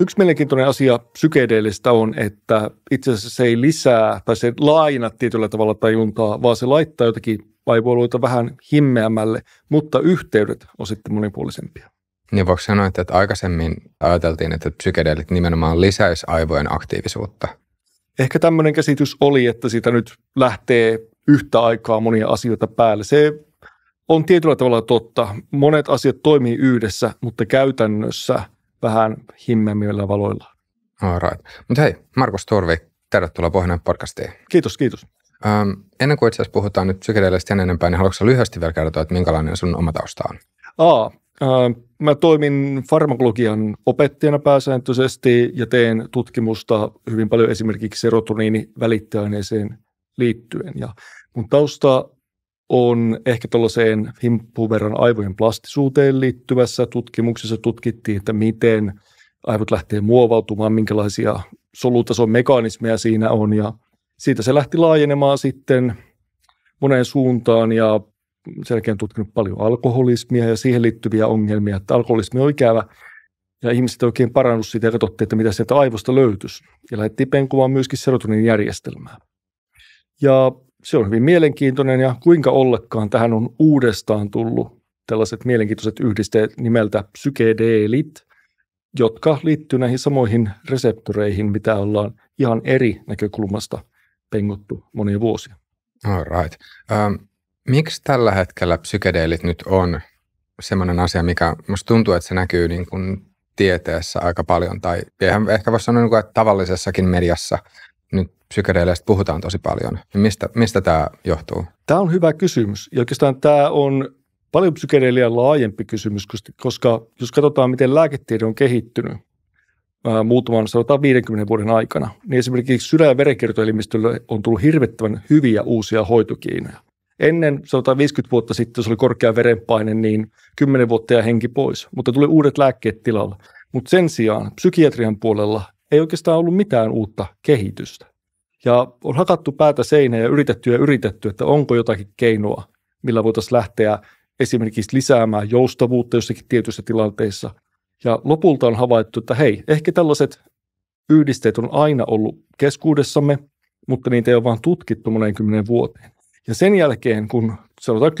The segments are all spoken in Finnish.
Yksi mielenkiintoinen asia psykedeellistä on, että itse asiassa se ei lisää tai se laina tietyllä tavalla tajuntaa, vaan se laittaa jotakin aivoiluita vähän himmeämmälle, mutta yhteydet on sitten monipuolisempia. Niin voiko sanoa, että aikaisemmin ajateltiin, että psykedeelit nimenomaan lisäisi aivojen aktiivisuutta? Ehkä tämmöinen käsitys oli, että siitä nyt lähtee yhtä aikaa monia asioita päälle. Se on tietyllä tavalla totta. Monet asiat toimii yhdessä, mutta käytännössä – vähän himmemmillä valoilla. All right. Mutta hei, Markus Torvi, tervetuloa Pohjanen podcastiin. Kiitos, kiitos. Ähm, ennen kuin itse asiassa puhutaan nyt psykedeellisesti sen enempää, niin haluatko lyhyesti vielä kertoa, että minkälainen sun oma tausta on? Aa, äh, mä toimin farmakologian opettajana pääsääntöisesti ja teen tutkimusta hyvin paljon esimerkiksi serotoniini välittäaineeseen liittyen. Ja mun tausta on ehkä tuollaiseen himpun verran aivojen plastisuuteen liittyvässä tutkimuksessa tutkittiin, että miten aivot lähtee muovautumaan, minkälaisia solutason mekanismeja siinä on ja siitä se lähti laajenemaan sitten moneen suuntaan ja selkeän tutkinut paljon alkoholismia ja siihen liittyviä ongelmia, että alkoholismi on ikävä ja ihmiset oikein parannut siitä ja katsottiin, että mitä sieltä aivosta löytyisi. Ja lähdettiin penkumaan myöskin serotonin järjestelmää. Ja se on hyvin mielenkiintoinen ja kuinka ollekaan tähän on uudestaan tullut tällaiset mielenkiintoiset yhdisteet nimeltä psykedeelit, jotka liittyy näihin samoihin reseptoreihin, mitä ollaan ihan eri näkökulmasta pengottu monia vuosia. All right. Ähm, miksi tällä hetkellä psykedeelit nyt on semmoinen asia, mikä minusta tuntuu, että se näkyy niin kuin tieteessä aika paljon, tai eihän ehkä voisi sanoa, niin että tavallisessakin mediassa nyt psykedeleistä puhutaan tosi paljon. Niin mistä, mistä tämä johtuu? Tämä on hyvä kysymys. Ja oikeastaan tämä on paljon psykedelian laajempi kysymys, koska jos katsotaan, miten lääketiede on kehittynyt ää, muutaman 150 vuoden aikana, niin esimerkiksi sydän- ja verenkiertoelimistölle on tullut hirvittävän hyviä uusia hoitokiinoja. Ennen 150 vuotta sitten, jos oli korkea verenpaine, niin 10 vuotta ja henki pois, mutta tuli uudet lääkkeet tilalle. Mutta sen sijaan psykiatrian puolella ei oikeastaan ollut mitään uutta kehitystä. Ja on hakattu päätä seinään ja yritetty ja yritetty, että onko jotakin keinoa, millä voitaisiin lähteä esimerkiksi lisäämään joustavuutta jossakin tietyissä tilanteissa. Ja lopulta on havaittu, että hei, ehkä tällaiset yhdisteet on aina ollut keskuudessamme, mutta niitä ei ole vaan tutkittu moneen kymmenen vuoteen. Ja sen jälkeen, kun sanotaan 10-20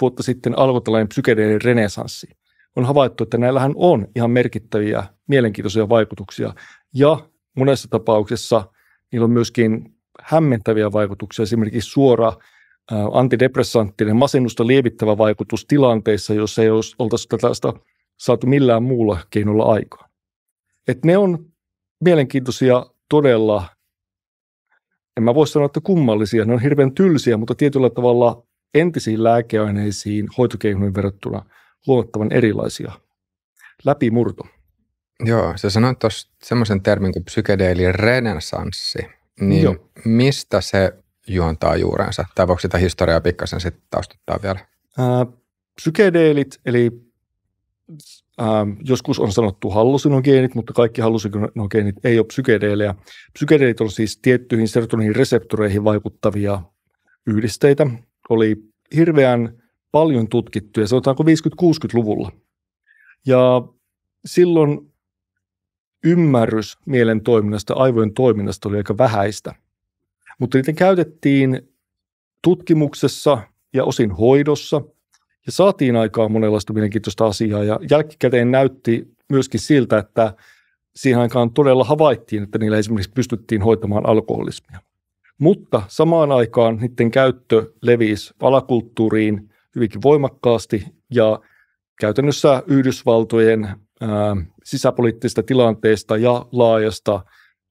vuotta sitten alkoi tällainen psykedeiden renesanssi, on havaittu, että näillähän on ihan merkittäviä mielenkiintoisia vaikutuksia. Ja monessa tapauksessa – niillä on myöskin hämmentäviä vaikutuksia, esimerkiksi suora antidepressanttinen masennusta lievittävä vaikutus tilanteissa, jossa ei olisi, oltaisi tällaista saatu millään muulla keinolla aikaa. Et ne on mielenkiintoisia todella, en mä voi sanoa, että kummallisia, ne on hirveän tylsiä, mutta tietyllä tavalla entisiin lääkeaineisiin hoitokeinoihin verrattuna huomattavan erilaisia. Läpimurto. Joo, sä sanoit tuossa semmoisen termin kuin psykedeelin renesanssi. Niin Joo. mistä se juontaa juurensa? Tai voiko sitä historiaa pikkasen sitten taustuttaa vielä? Ää, psykedeelit, eli ää, joskus on sanottu hallusinogeenit, mutta kaikki hallusinogeenit ei ole psykedeelejä. Psykedeelit on siis tiettyihin serotoniin reseptoreihin vaikuttavia yhdisteitä. Oli hirveän paljon tutkittuja, sanotaanko 50-60-luvulla. Ja silloin ymmärrys mielen toiminnasta, aivojen toiminnasta oli aika vähäistä. Mutta niitä käytettiin tutkimuksessa ja osin hoidossa ja saatiin aikaan monenlaista mielenkiintoista asiaa ja jälkikäteen näytti myöskin siltä, että siihen aikaan todella havaittiin, että niillä esimerkiksi pystyttiin hoitamaan alkoholismia. Mutta samaan aikaan niiden käyttö levisi alakulttuuriin hyvinkin voimakkaasti ja käytännössä Yhdysvaltojen sisäpoliittisesta tilanteesta ja laajasta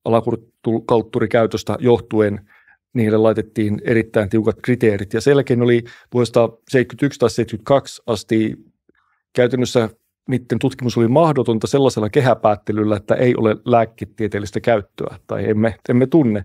alakulttuurikäytöstä johtuen niille laitettiin erittäin tiukat kriteerit. Ja sen jälkeen oli vuodesta 1971 tai 1972 asti käytännössä niiden tutkimus oli mahdotonta sellaisella kehäpäättelyllä, että ei ole lääketieteellistä käyttöä tai emme, emme tunne.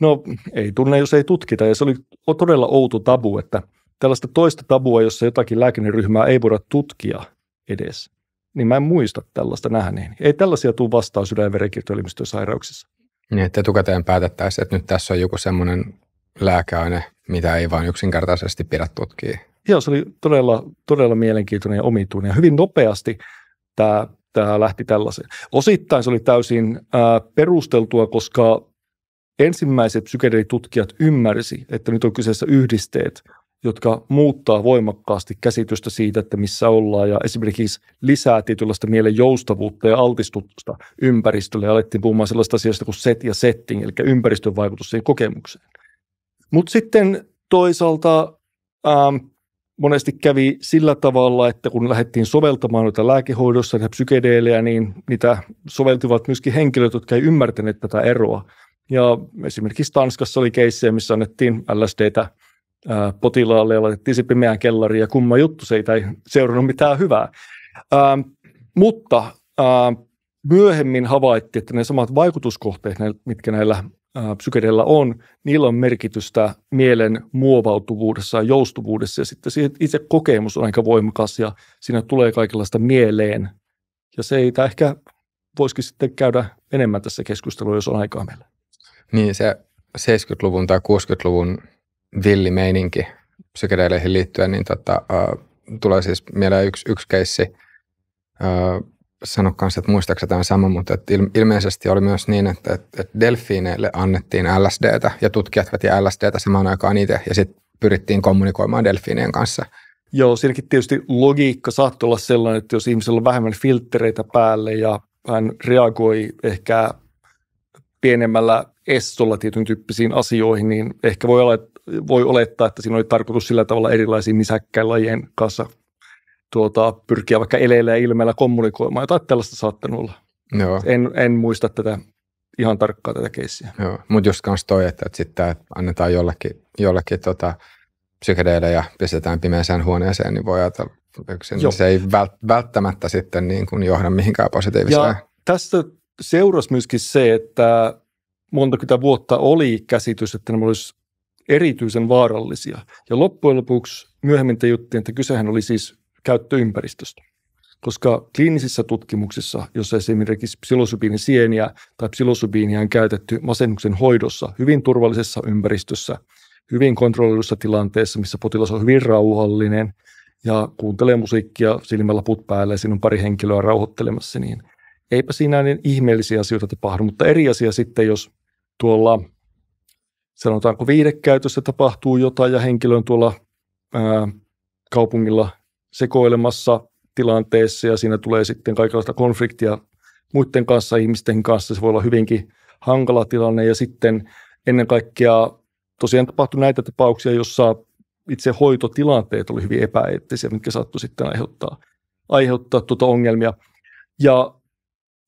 No ei tunne, jos ei tutkita ja se oli todella outo tabu, että tällaista toista tabua, jossa jotakin lääkinneryhmää ei voida tutkia edes, niin mä en muista tällaista nähneen. Ei tällaisia tule vastaan sydän- ja verenkiertoelimistösairauksissa. Niin, että etukäteen päätettäisiin, että nyt tässä on joku semmoinen lääkäaine, mitä ei vain yksinkertaisesti pidä tutkia. Joo, se oli todella, todella mielenkiintoinen ja omituinen. Ja hyvin nopeasti tämä, tämä lähti tällaiseen. Osittain se oli täysin ää, perusteltua, koska ensimmäiset psykedelitutkijat ymmärsi, että nyt on kyseessä yhdisteet jotka muuttaa voimakkaasti käsitystä siitä, että missä ollaan ja esimerkiksi lisää tietynlaista mielen joustavuutta ja altistusta ympäristölle ja alettiin puhumaan sellaista asiasta kuin set ja setting, eli ympäristön vaikutus siihen kokemukseen. Mutta sitten toisaalta ähm, monesti kävi sillä tavalla, että kun lähdettiin soveltamaan noita lääkehoidossa ja psykedeelejä, niin niitä soveltivat myöskin henkilöt, jotka ei ymmärtäneet tätä eroa. Ja esimerkiksi Tanskassa oli keissejä, missä annettiin LSDtä potilaalle ja laitettiin se pimeään kellariin ja kumma juttu, se ei, tai seurannut mitään hyvää. Ää, mutta ää, myöhemmin havaittiin, että ne samat vaikutuskohteet, mitkä näillä psykedeillä on, niillä on merkitystä mielen muovautuvuudessa ja joustuvuudessa ja sitten itse kokemus on aika voimakas ja siinä tulee kaikenlaista mieleen. Ja se ei ehkä voisikin sitten käydä enemmän tässä keskustelua, jos on aikaa meillä. Niin se 70-luvun tai 60-luvun meininki psykedeleihin liittyen, niin tota, uh, tulee siis mieleen yksi, yksi keissi. Uh, sano kanssa, että muistaakseni tämä sama, mutta että ilmeisesti oli myös niin, että, että, että delfiineille annettiin LSDtä ja tutkijat veti LSDtä samaan aikaan itse ja sitten pyrittiin kommunikoimaan delfiinien kanssa. Joo, siinäkin tietysti logiikka saattoi olla sellainen, että jos ihmisellä on vähemmän filtreitä päälle ja hän reagoi ehkä pienemmällä estolla tietyn tyyppisiin asioihin, niin ehkä voi olla, että voi olettaa, että siinä oli tarkoitus sillä tavalla erilaisiin nisäkkäilajien kanssa tuota, pyrkiä vaikka eleillä ja ilmeellä kommunikoimaan. Jotain tällaista saattanut olla. Joo. En, en muista tätä ihan tarkkaa tätä keissiä. Joo, mutta just kanssa toi, että, että sitten annetaan jollekin, jollekin tota, psykedeille ja pistetään pimeään huoneeseen, niin voi ajatella, niin se ei välttämättä sitten niin kuin johda mihinkään positiiviseen. Ja tästä seurasi myöskin se, että monta kytä vuotta oli käsitys, että ne olisi erityisen vaarallisia. Ja loppujen lopuksi myöhemmin juttiin, että kysehän oli siis käyttöympäristöstä. Koska kliinisissä tutkimuksissa, jossa esimerkiksi psilosybiinin sieniä tai psilosybiinia on käytetty masennuksen hoidossa hyvin turvallisessa ympäristössä, hyvin kontrolloidussa tilanteessa, missä potilas on hyvin rauhallinen ja kuuntelee musiikkia silmällä put päällä ja siinä on pari henkilöä rauhoittelemassa, niin eipä siinä niin ihmeellisiä asioita tapahdu. Mutta eri asia sitten, jos tuolla sanotaanko viidekäytössä tapahtuu jotain ja henkilön tuolla ää, kaupungilla sekoilemassa tilanteessa ja siinä tulee sitten kaikenlaista konfliktia muiden kanssa, ihmisten kanssa. Se voi olla hyvinkin hankala tilanne ja sitten ennen kaikkea tosiaan tapahtui näitä tapauksia, jossa itse hoitotilanteet oli hyvin epäeettisiä, mitkä saattoi sitten aiheuttaa, aiheuttaa tuota ongelmia. Ja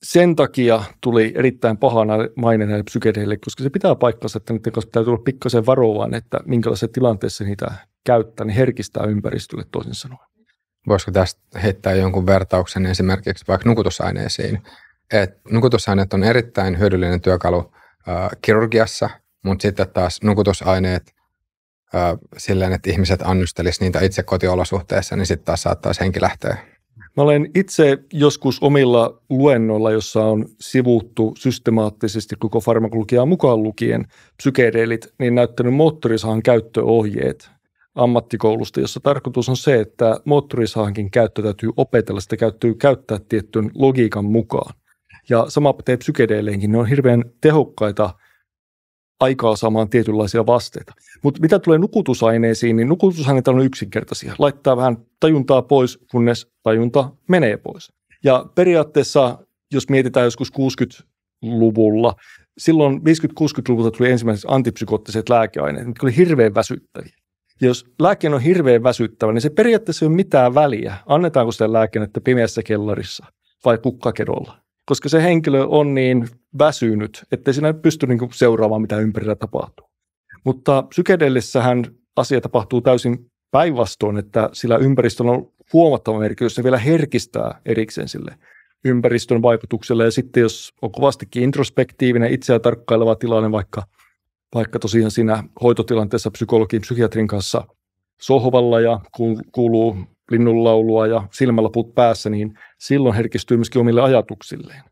sen takia tuli erittäin pahana maine näille psykedeille, koska se pitää paikkansa, että niiden kanssa pitää tulla pikkasen varovaan, että minkälaisessa tilanteessa niitä käyttää, niin herkistää ympäristölle toisin sanoen. Voisiko tästä heittää jonkun vertauksen esimerkiksi vaikka nukutusaineisiin? Et nukutusaineet on erittäin hyödyllinen työkalu äh, kirurgiassa, mutta sitten taas nukutusaineet äh, silleen, että ihmiset annustelisivat niitä itse kotiolosuhteessa, niin sitten taas saattaisi henki lähteä Mä olen itse joskus omilla luennoilla, jossa on sivuttu systemaattisesti koko farmakologiaa mukaan lukien psykedeelit, niin näyttänyt moottorisahan käyttöohjeet ammattikoulusta, jossa tarkoitus on se, että moottorisahankin käyttö täytyy opetella, sitä täytyy käyttää tietyn logiikan mukaan. Ja sama pätee psykedeeleinkin, ne on hirveän tehokkaita – aikaa saamaan tietynlaisia vasteita. Mutta mitä tulee nukutusaineisiin, niin nukutusaineet on yksinkertaisia. Laittaa vähän tajuntaa pois, kunnes tajunta menee pois. Ja periaatteessa, jos mietitään joskus 60-luvulla, silloin 50-60-luvulta tuli ensimmäiset antipsykoottiset lääkeaineet, jotka oli hirveän väsyttäviä. Ja jos lääkkeen on hirveän väsyttävä, niin se periaatteessa ei ole mitään väliä. Annetaanko sitä lääkennettä pimeässä kellarissa vai kukkakedolla? koska se henkilö on niin väsynyt, että sinä pysty niin seuraamaan, mitä ympärillä tapahtuu. Mutta psykedellissähän asia tapahtuu täysin päinvastoin, että sillä ympäristöllä on huomattava merkitys, se vielä herkistää erikseen sille ympäristön vaikutukselle. Ja sitten jos on kovastikin introspektiivinen, itseä tarkkaileva tilanne, vaikka, vaikka tosiaan siinä hoitotilanteessa psykologin, psykiatrin kanssa sohvalla ja kuuluu linnunlaulua ja silmälaput päässä, niin silloin herkistyy myöskin omille ajatuksilleen.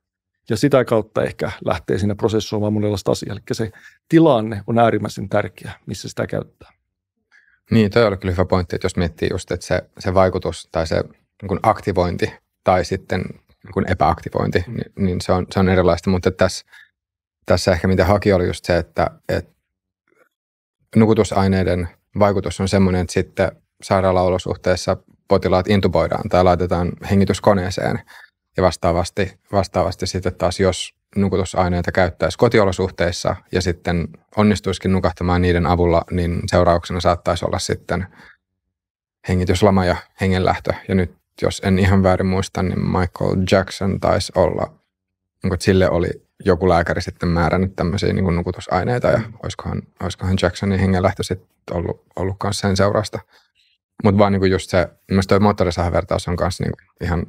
Ja sitä kautta ehkä lähtee siinä prosessoimaan monenlaista asiaa. Eli se tilanne on äärimmäisen tärkeä, missä sitä käyttää. Niin, toi oli kyllä hyvä pointti, että jos miettii just, että se, se vaikutus tai se niin aktivointi tai sitten niin epäaktivointi, mm. niin, niin se, on, se on erilaista. Mutta tässä, tässä ehkä mitä haki oli just se, että, että nukutusaineiden vaikutus on semmoinen, että sitten sairaalaolosuhteessa potilaat intuboidaan tai laitetaan hengityskoneeseen. Ja vastaavasti, vastaavasti sitten taas, jos nukutusaineita käyttäisi kotiolosuhteissa ja sitten onnistuisikin nukahtamaan niiden avulla, niin seurauksena saattaisi olla sitten hengityslama ja hengenlähtö. Ja nyt, jos en ihan väärin muista, niin Michael Jackson taisi olla, kun sille oli joku lääkäri sitten määrännyt tämmöisiä niin nukutusaineita ja olisikohan, olisikohan Jacksonin hengenlähtö sitten ollut, ollut sen seurausta. Mutta vaan niinku just se, myös tuo moottorisahavertaus on kanssa niinku ihan,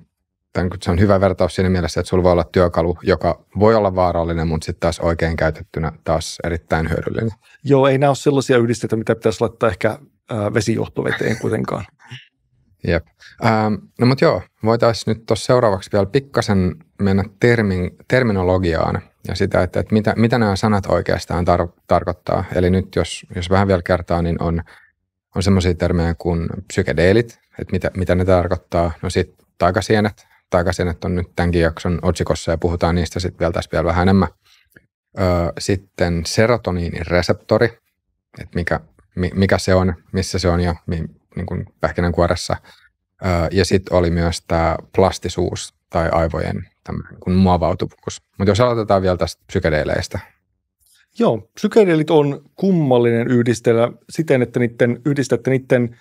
tämän, se on hyvä vertaus siinä mielessä, että sulla voi olla työkalu, joka voi olla vaarallinen, mutta sitten taas oikein käytettynä taas erittäin hyödyllinen. Joo, ei nämä ole sellaisia yhdisteitä, mitä pitäisi laittaa ehkä vesijohtoveteen kuitenkaan. Jep. Ähm, no mutta joo, voitaisiin nyt tuossa seuraavaksi vielä pikkasen mennä termin, terminologiaan ja sitä, että, että mitä, mitä nämä sanat oikeastaan tar- tarkoittaa. Eli nyt jos, jos vähän vielä kertaa, niin on on semmoisia termejä kuin psykedeelit, että mitä, mitä ne tarkoittaa. No sitten taikasienet. Taikasienet on nyt tämänkin jakson otsikossa ja puhutaan niistä sitten vielä tässä vielä vähän enemmän. Öö, sitten serotoniinin reseptori, että mikä, mi, mikä se on, missä se on ja mi, niin kuin pähkinänkuoressa. Öö, ja sitten oli myös tämä plastisuus tai aivojen tämmöinen muovautuvuus. Mutta jos aloitetaan vielä tästä psykedeeleistä, Joo, psykedelit on kummallinen yhdistelmä siten, että niiden, yhdistätte niiden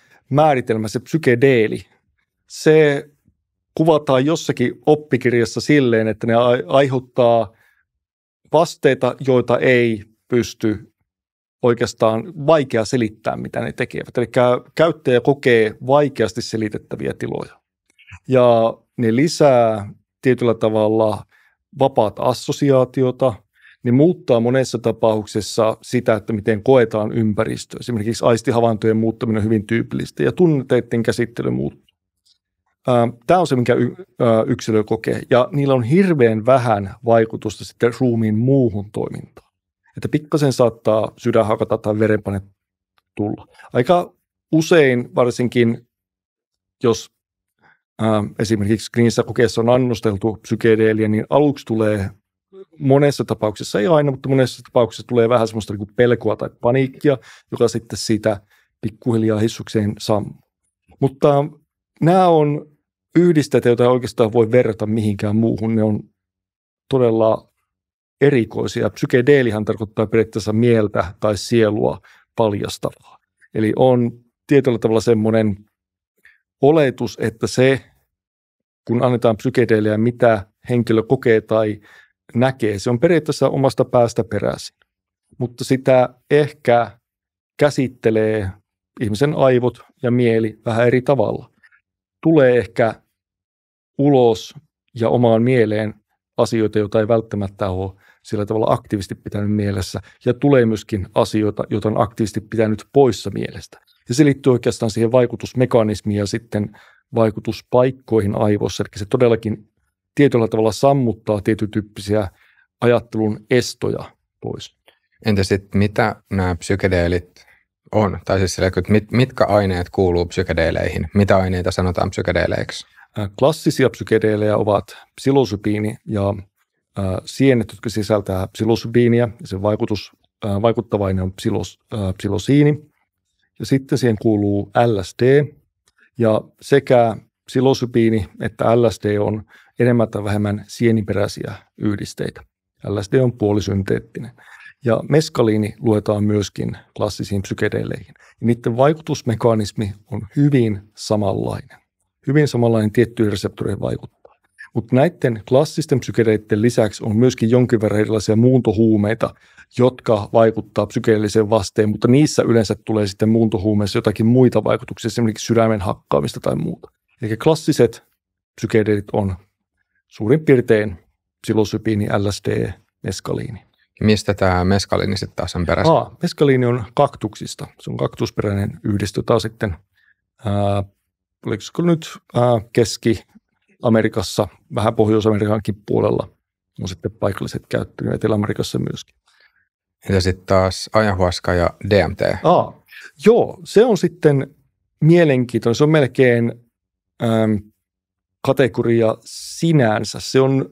se psykedeeli. Se kuvataan jossakin oppikirjassa silleen, että ne aiheuttaa vasteita, joita ei pysty oikeastaan vaikea selittää, mitä ne tekevät. Eli käyttäjä kokee vaikeasti selitettäviä tiloja. Ja ne lisää tietyllä tavalla vapaata assosiaatiota – ne niin muuttaa monessa tapauksessa sitä, että miten koetaan ympäristöä, Esimerkiksi aistihavaintojen muuttaminen on hyvin tyypillistä ja tunteiden käsittely muuttuu. Tämä on se, mikä yksilö kokee. Ja niillä on hirveän vähän vaikutusta sitten ruumiin muuhun toimintaan. Että pikkasen saattaa sydän hakata tai verenpane tulla. Aika usein, varsinkin jos esimerkiksi kliinisessä kokeessa on annosteltu psykedeeliä, niin aluksi tulee monessa tapauksessa, ei aina, mutta monessa tapauksessa tulee vähän semmoista niin pelkoa tai paniikkia, joka sitten siitä pikkuhiljaa hissukseen sammuu. Mutta nämä on yhdistetä, joita oikeastaan voi verrata mihinkään muuhun. Ne on todella erikoisia. Psykedeelihan tarkoittaa periaatteessa mieltä tai sielua paljastavaa. Eli on tietyllä tavalla semmoinen oletus, että se, kun annetaan psykedeeliä, mitä henkilö kokee tai näkee. Se on periaatteessa omasta päästä peräisin, mutta sitä ehkä käsittelee ihmisen aivot ja mieli vähän eri tavalla. Tulee ehkä ulos ja omaan mieleen asioita, joita ei välttämättä ole sillä tavalla aktiivisesti pitänyt mielessä, ja tulee myöskin asioita, joita on aktiivisesti pitänyt poissa mielestä. Ja se liittyy oikeastaan siihen vaikutusmekanismiin ja sitten vaikutuspaikkoihin aivossa, eli se todellakin tietyllä tavalla sammuttaa tietyn tyyppisiä ajattelun estoja pois. Entä sitten mitä nämä psykedeelit on? Tai siis sillä, mit, mitkä aineet kuuluu psykedeeleihin? Mitä aineita sanotaan psykedeeleiksi? Klassisia psykedeelejä ovat psilosybiini ja äh, sienet, jotka sisältää psilosybiiniä ja sen vaikutus, äh, vaikuttava aine on psilos, äh, psilosiini. Ja sitten siihen kuuluu LSD ja sekä psilosybiini että LSD on enemmän tai vähemmän sieniperäisiä yhdisteitä. LSD on puolisynteettinen. Ja meskaliini luetaan myöskin klassisiin psykedeleihin. Ja niiden vaikutusmekanismi on hyvin samanlainen. Hyvin samanlainen tiettyihin reseptoreihin vaikuttaa. Mutta näiden klassisten psykedeiden lisäksi on myöskin jonkin verran erilaisia muuntohuumeita, jotka vaikuttaa psykeelliseen vasteen, mutta niissä yleensä tulee sitten muuntohuumeissa jotakin muita vaikutuksia, esimerkiksi sydämen hakkaamista tai muuta. Eli klassiset psykedelit on suurin piirtein psilosypiini, LSD, meskaliini. Mistä tämä meskaliini sitten taas on peräisin? Aa, meskaliini on kaktuksista. Se on kaktusperäinen yhdistö, jota sitten, ää, oliko nyt ää, Keski-Amerikassa, vähän Pohjois-Amerikankin puolella, on sitten paikalliset käyttöön Etelä-Amerikassa myöskin. Ja sitten taas ajanhuaska ja DMT. Aa, joo, se on sitten mielenkiintoinen. Se on melkein Ähm, kategoria sinänsä. Se on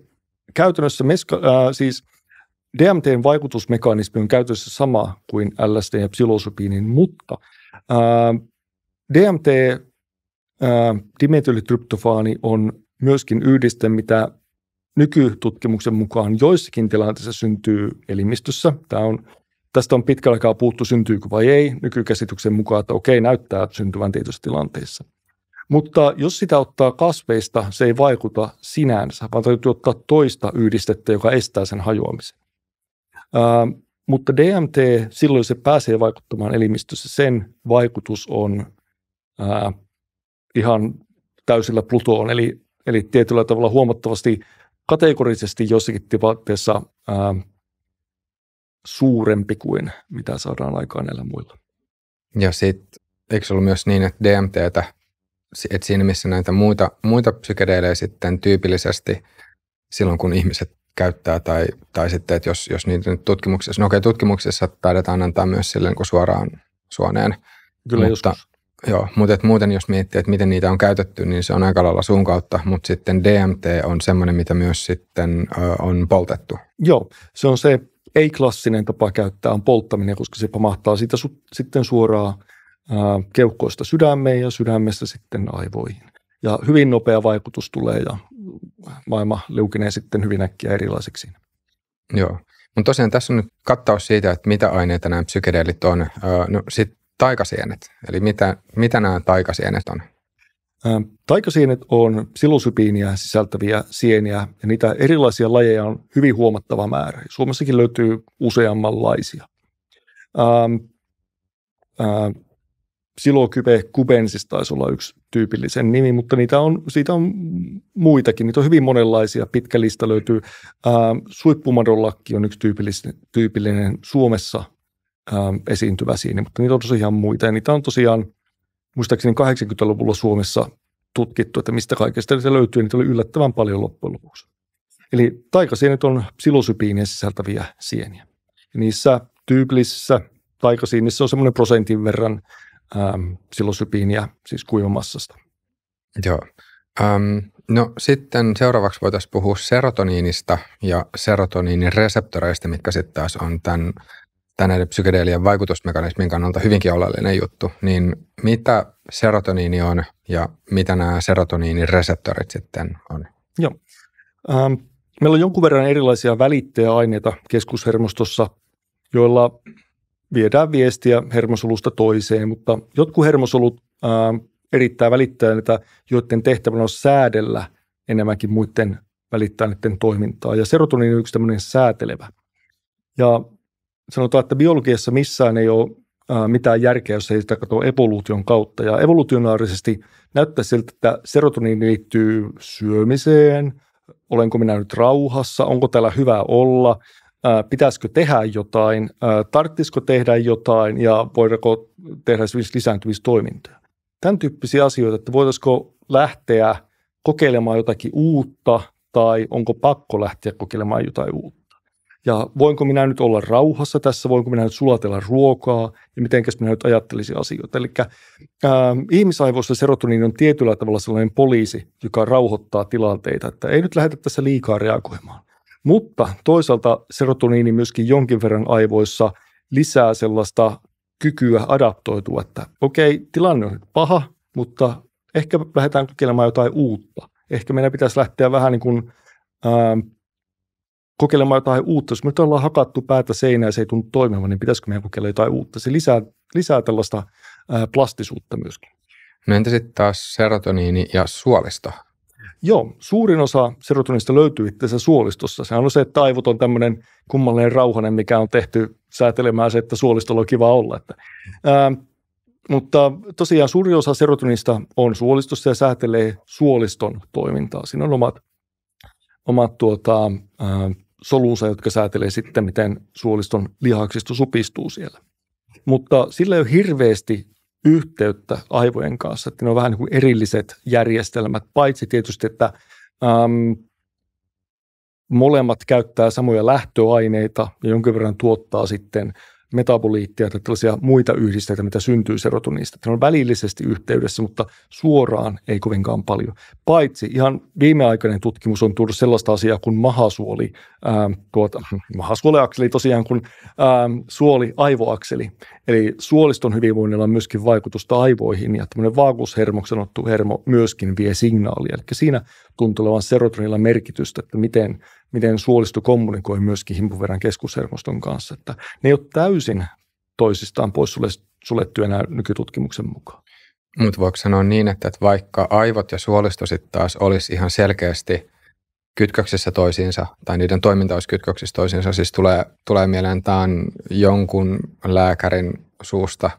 käytännössä, meska, äh, siis DMTn vaikutusmekanismi on käytännössä sama kuin LSD ja psilosopiinin, mutta äh, DMT, äh, dimetylitryptofaani, on myöskin yhdiste, mitä nykytutkimuksen mukaan joissakin tilanteissa syntyy elimistössä. Tämä on, tästä on pitkällä aikaa puhuttu, syntyykö vai ei, nykykäsityksen mukaan, että okei, näyttää syntyvän tietyissä tilanteissa – mutta jos sitä ottaa kasveista, se ei vaikuta sinänsä, vaan täytyy ottaa toista yhdistettä, joka estää sen hajoamisen. Ää, ähm, mutta DMT, silloin se pääsee vaikuttamaan elimistössä, sen vaikutus on ää, äh, ihan täysillä plutoon, eli, eli tietyllä tavalla huomattavasti kategorisesti jossakin tilanteessa ähm, suurempi kuin mitä saadaan aikaan näillä muilla. Ja sitten eikö se ollut myös niin, että DMTtä että siinä missä näitä muita, muita psykedeilejä sitten tyypillisesti silloin, kun ihmiset käyttää tai, tai sitten, että jos, jos niitä nyt tutkimuksessa, no okei, tutkimuksessa taidetaan antaa myös silleen kuin suoraan suoneen. Kyllä mutta, Joo, mutta et muuten jos miettii, että miten niitä on käytetty, niin se on aika lailla sun kautta, mutta sitten DMT on semmoinen, mitä myös sitten ö, on poltettu. Joo, se on se ei-klassinen tapa käyttää on polttaminen, koska se pamahtaa siitä su- sitten suoraan keuhkoista sydämeen ja sydämestä sitten aivoihin. Ja hyvin nopea vaikutus tulee ja maailma liukenee sitten hyvin äkkiä erilaisiksi. Joo, mutta tosiaan tässä on nyt kattaus siitä, että mitä aineita nämä psykedeelit on. No sitten taikasienet, eli mitä, mitä nämä taikasienet on? Taikasienet on silusypiiniä sisältäviä sieniä ja niitä erilaisia lajeja on hyvin huomattava määrä. Suomessakin löytyy useammanlaisia. Ähm, Silokype kubensis taisi olla yksi tyypillisen nimi, mutta niitä on, siitä on muitakin. Niitä on hyvin monenlaisia. Pitkä lista löytyy. Ää, on yksi tyypillinen, tyypillinen Suomessa ää, esiintyvä siinä, mutta niitä on tosiaan muita. Ja niitä on tosiaan muistaakseni 80-luvulla Suomessa tutkittu, että mistä kaikesta se löytyy. Niitä oli yllättävän paljon loppujen lopuksi. Eli taikasienet on psilosypiiniä sisältäviä sieniä. Ja niissä tyypillisissä taikasiinissä on semmoinen prosentin verran – Ähm, psilosypiiniä, siis kuivamassasta. Joo. Äm, no sitten seuraavaksi voitaisiin puhua serotoniinista ja serotoniinin reseptoreista, mitkä sitten taas on tämän, tämän psykedeelien vaikutusmekanismin kannalta hyvinkin oleellinen juttu. Niin mitä serotoniini on ja mitä nämä serotoniinin reseptorit sitten on? Joo. Ähm, meillä on jonkun verran erilaisia välittäjäaineita keskushermostossa, joilla viedään viestiä hermosolusta toiseen, mutta jotkut hermosolut ää, erittää välittäjätä, joiden tehtävänä on säädellä enemmänkin muiden välittäjäiden toimintaa. Ja serotonin on yksi tämmöinen säätelevä. Ja sanotaan, että biologiassa missään ei ole mitään järkeä, jos ei sitä katso evoluution kautta. Ja evolutionaarisesti näyttää siltä, että serotoniini liittyy syömiseen, olenko minä nyt rauhassa, onko täällä hyvä olla – Äh, pitäisikö tehdä jotain, äh, tarvitsisiko tehdä jotain ja voidaanko tehdä esimerkiksi lisääntymistoimintoja. Tämän tyyppisiä asioita, että voitaisiko lähteä kokeilemaan jotakin uutta tai onko pakko lähteä kokeilemaan jotain uutta. Ja voinko minä nyt olla rauhassa tässä, voinko minä nyt sulatella ruokaa ja mitenkäs minä nyt ajattelisin asioita. Eli äh, ihmisaivoissa serotoniin on tietyllä tavalla sellainen poliisi, joka rauhoittaa tilanteita, että ei nyt lähdetä tässä liikaa reagoimaan mutta toisaalta serotoniini myöskin jonkin verran aivoissa lisää sellaista kykyä adaptoitua, että okei, okay, tilanne on nyt paha, mutta ehkä lähdetään kokeilemaan jotain uutta. Ehkä meidän pitäisi lähteä vähän niin kuin, ää, ähm, kokeilemaan jotain uutta. Jos me nyt ollaan hakattu päätä seinään ja se ei tunnu toimimaan, niin pitäisikö meidän kokeilla jotain uutta? Se lisää, lisää tällaista ää, äh, plastisuutta myöskin. No entä sitten taas serotoniini ja suolisto? Joo, suurin osa serotonista löytyy itse asiassa suolistossa. Sehän on se, että aivot on tämmöinen kummallinen rauhanen, mikä on tehty säätelemään se, että suolistolla on kiva olla. Että, ää, mutta tosiaan suurin osa serotonista on suolistossa ja säätelee suoliston toimintaa. Siinä on omat, omat tuota, ää, solunsa, jotka säätelee sitten, miten suoliston lihaksisto supistuu siellä. Mutta sillä ei ole hirveästi yhteyttä aivojen kanssa, että ne on vähän niin kuin erilliset järjestelmät, paitsi tietysti, että äm, molemmat käyttää samoja lähtöaineita ja jonkin verran tuottaa sitten metaboliitteja tai tällaisia muita yhdisteitä, mitä syntyy serotonista. Ne on välillisesti yhteydessä, mutta suoraan ei kovinkaan paljon. Paitsi ihan viimeaikainen tutkimus on tullut sellaista asiaa kuin mahasuoli, ähm, tuota, mahasuoliakseli tosiaan kuin ähm, suoli aivoakseli. Eli suoliston hyvinvoinnilla on myöskin vaikutusta aivoihin ja tämmöinen vaakushermoksi sanottu hermo myöskin vie signaalia. Eli siinä tuntuu olevan serotonilla merkitystä, että miten – miten suolisto kommunikoi myöskin himpuverän keskushermoston kanssa. Että ne ei ole täysin toisistaan pois suljettuja nämä nykytutkimuksen mukaan. Mutta voiko sanoa niin, että, vaikka aivot ja suolisto sitten taas olisi ihan selkeästi kytköksessä toisiinsa, tai niiden toiminta olisi kytköksessä toisiinsa, siis tulee, tulee mieleen, tämä on jonkun lääkärin suusta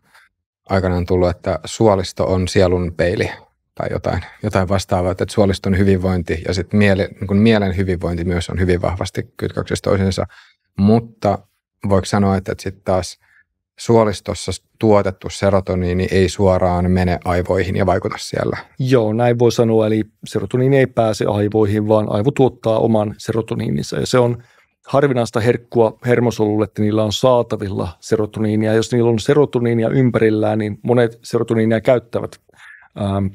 aikanaan tullut, että suolisto on sielun peili tai jotain, jotain vastaavaa, että suoliston hyvinvointi ja sitten miele, niin mielen hyvinvointi myös on hyvin vahvasti kytköksessä toisensa, mutta voiko sanoa, että, sitten taas suolistossa tuotettu serotoniini ei suoraan mene aivoihin ja vaikuta siellä. Joo, näin voi sanoa, eli serotoniini ei pääse aivoihin, vaan aivo tuottaa oman serotoniininsa ja se on harvinaista herkkua hermosolulle, että niillä on saatavilla serotoniinia. Jos niillä on serotoniinia ympärillään, niin monet serotoniinia käyttävät ähm,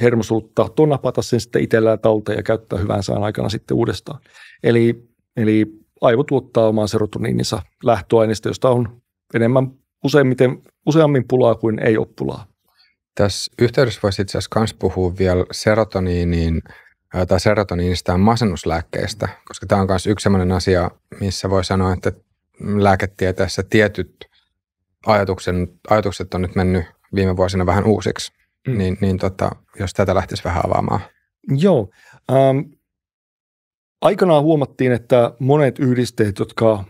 hermosuluttaa tuon napata sen sitten itsellään talteen ja käyttää hyvän sään aikana sitten uudestaan. Eli, eli aivo tuottaa omaan serotoniininsa lähtöaineista, josta on enemmän useimmiten, useammin pulaa kuin ei ole pulaa. Tässä yhteydessä voisi itse asiassa myös puhua vielä serotoniiniin tai serotoniinista ja masennuslääkkeistä, koska tämä on myös yksi sellainen asia, missä voi sanoa, että lääketieteessä tietyt ajatuksen, ajatukset on nyt mennyt viime vuosina vähän uusiksi. Mm. Niin, niin tota, jos tätä lähtisi vähän avaamaan. Joo. Ähm, aikanaan huomattiin, että monet yhdisteet, jotka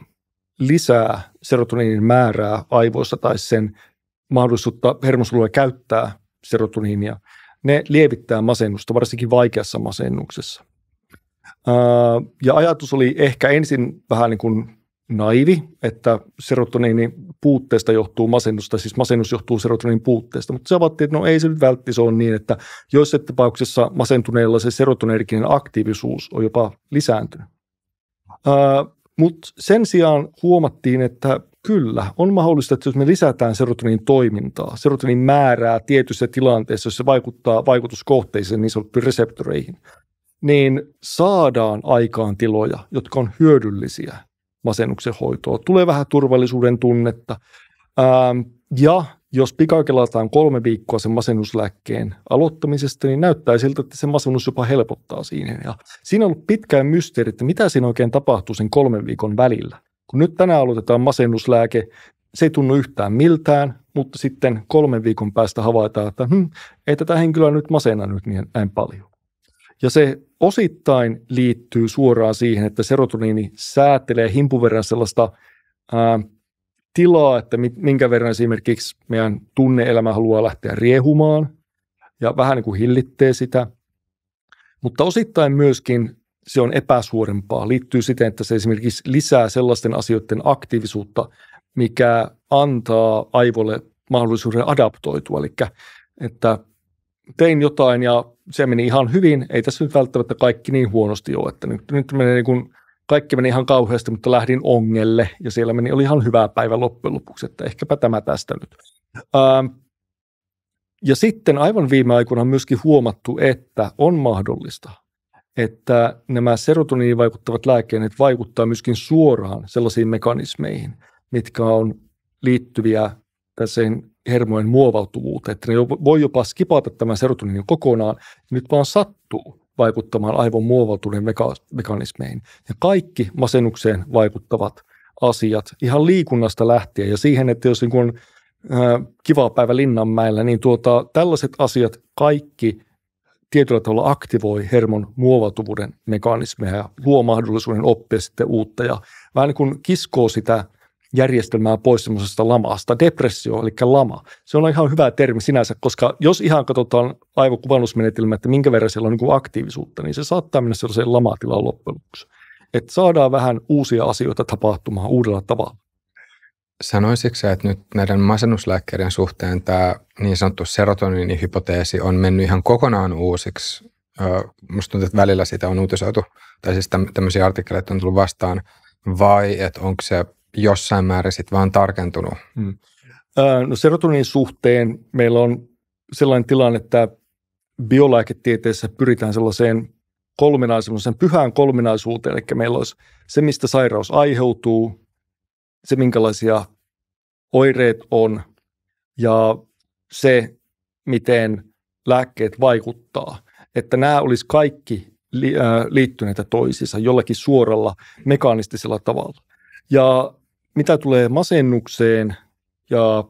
lisää serotoniinin määrää aivoissa tai sen mahdollisuutta hermosoluja käyttää serotoniinia, ne lievittää masennusta, varsinkin vaikeassa masennuksessa. Äh, ja ajatus oli ehkä ensin vähän niin kuin naivi, että serotoniini puutteesta johtuu masennusta, siis masennus johtuu serotonin puutteesta, mutta se avattiin, että no ei se nyt välttämättä se on niin, että joissain tapauksessa masentuneilla se serotonerginen aktiivisuus on jopa lisääntynyt. Mutta sen sijaan huomattiin, että kyllä, on mahdollista, että jos me lisätään serotonin toimintaa, serotonin määrää tietyissä tilanteissa, jos se vaikuttaa vaikutuskohteisiin niin sanottuihin reseptoreihin, niin saadaan aikaan tiloja, jotka on hyödyllisiä masennuksen hoitoa. Tulee vähän turvallisuuden tunnetta. Ähm, ja jos pikakelataan kolme viikkoa sen masennuslääkkeen aloittamisesta, niin näyttää siltä, että se masennus jopa helpottaa siinä. Ja siinä on ollut pitkään mysteeri, että mitä siinä oikein tapahtuu sen kolmen viikon välillä. Kun nyt tänään aloitetaan masennuslääke, se ei tunnu yhtään miltään, mutta sitten kolmen viikon päästä havaitaan, että hm, ei tätä henkilöä nyt masena nyt niin näin paljon. Ja se osittain liittyy suoraan siihen, että serotoniini säätelee himpun verran sellaista ää, tilaa, että minkä verran esimerkiksi meidän tunneelämä haluaa lähteä riehumaan ja vähän niin kuin hillittee sitä. Mutta osittain myöskin se on epäsuorempaa, liittyy siten, että se esimerkiksi lisää sellaisten asioiden aktiivisuutta, mikä antaa aivolle mahdollisuuden adaptoitua. Eli että tein jotain ja se meni ihan hyvin. Ei tässä nyt välttämättä kaikki niin huonosti ole, että nyt, nyt menee niin kuin, kaikki meni ihan kauheasti, mutta lähdin ongelle ja siellä meni, oli ihan hyvä päivä loppujen lopuksi, että ehkäpä tämä tästä nyt. Ähm, ja sitten aivan viime aikoina on myöskin huomattu, että on mahdollista, että nämä serotoniin vaikuttavat lääkkeet vaikuttavat myöskin suoraan sellaisiin mekanismeihin, mitkä on liittyviä sen hermojen muovautuvuuteen, että ne voi jopa skipata tämän serotoniinin kokonaan, nyt vaan sattuu vaikuttamaan aivon muovautuneen meka- mekanismeihin. Ja kaikki masennukseen vaikuttavat asiat, ihan liikunnasta lähtien ja siihen, että jos on niin kiva päivä Linnanmäellä, niin tuota, tällaiset asiat kaikki tietyllä tavalla aktivoi hermon muovautuvuuden mekanismeja ja luo mahdollisuuden oppia sitten uutta ja vähän niin kuin kiskoo sitä – järjestelmää pois semmoisesta lamasta, depressio, eli lama. Se on ihan hyvä termi sinänsä, koska jos ihan katsotaan aivokuvannusmenetelmä, että minkä verran siellä on niin aktiivisuutta, niin se saattaa mennä sellaiseen lamatilaan loppujen lopuksi. Että saadaan vähän uusia asioita tapahtumaan uudella tavalla. Sanoisitko sä, että nyt näiden masennuslääkkeiden suhteen tämä niin sanottu serotoniinihypoteesi on mennyt ihan kokonaan uusiksi? Musta tuntuu, että välillä siitä on uutisoitu, tai siis tämmöisiä artikkeleita on tullut vastaan, vai että onko se jossain määrin sitten vaan tarkentunut? Mm. No serotonin suhteen meillä on sellainen tilanne, että biolääketieteessä pyritään sellaiseen kolminaisuuteen, pyhään kolminaisuuteen, eli meillä olisi se, mistä sairaus aiheutuu, se, minkälaisia oireet on ja se, miten lääkkeet vaikuttaa. Että nämä olisi kaikki liittyneitä toisiinsa jollakin suoralla mekaanistisella tavalla. Ja mitä tulee masennukseen ja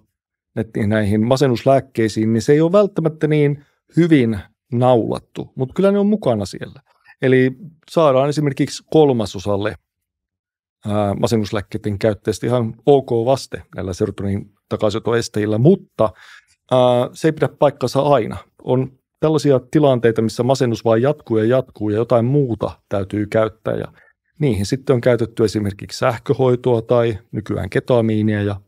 näihin masennuslääkkeisiin, niin se ei ole välttämättä niin hyvin naulattu, mutta kyllä ne on mukana siellä. Eli saadaan esimerkiksi kolmasosalle masennuslääkkeiden käyttäjistä ihan ok vaste näillä serotonin takaisinotoesteillä, mutta ää, se ei pidä paikkansa aina. On tällaisia tilanteita, missä masennus vain jatkuu ja jatkuu ja jotain muuta täytyy käyttää. Ja Niihin sitten on käytetty esimerkiksi sähköhoitoa tai nykyään ketamiinia ja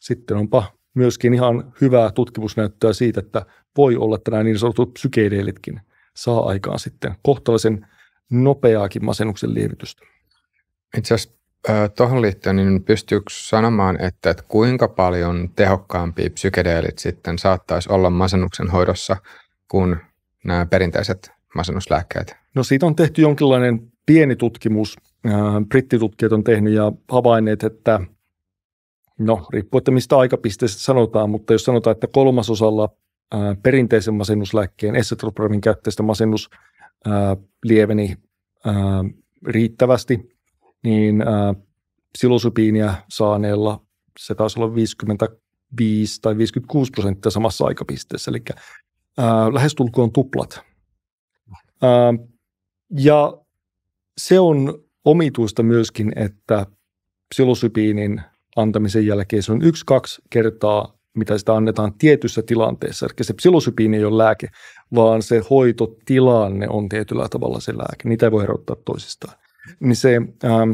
sitten onpa myöskin ihan hyvää tutkimusnäyttöä siitä, että voi olla, että nämä niin sanotut psykedeelitkin saa aikaan sitten kohtalaisen nopeaakin masennuksen lievitystä. Itse asiassa tuohon liittyen, niin pystyykö sanomaan, että, että kuinka paljon tehokkaampia psykedeelit sitten saattaisi olla masennuksen hoidossa kuin nämä perinteiset masennuslääkkeet? No siitä on tehty jonkinlainen pieni tutkimus Äh, brittitutkijat on tehnyt ja havainneet, että no riippuu, että mistä aikapisteestä sanotaan, mutta jos sanotaan, että kolmasosalla äh, perinteisen masennuslääkkeen essetropronin käyttäjistä masennus äh, lieveni riittävästi, niin silosypiiniä saaneella se taisi olla 55 tai 56 prosenttia samassa aikapisteessä, eli lähestulkoon tuplat. ja se on omituista myöskin, että psilosybiinin antamisen jälkeen se on yksi-kaksi kertaa, mitä sitä annetaan tietyssä tilanteessa. Eli se psilosybiini ei ole lääke, vaan se hoitotilanne on tietyllä tavalla se lääke. Niitä ei voi erottaa toisistaan. Niin se, ähm,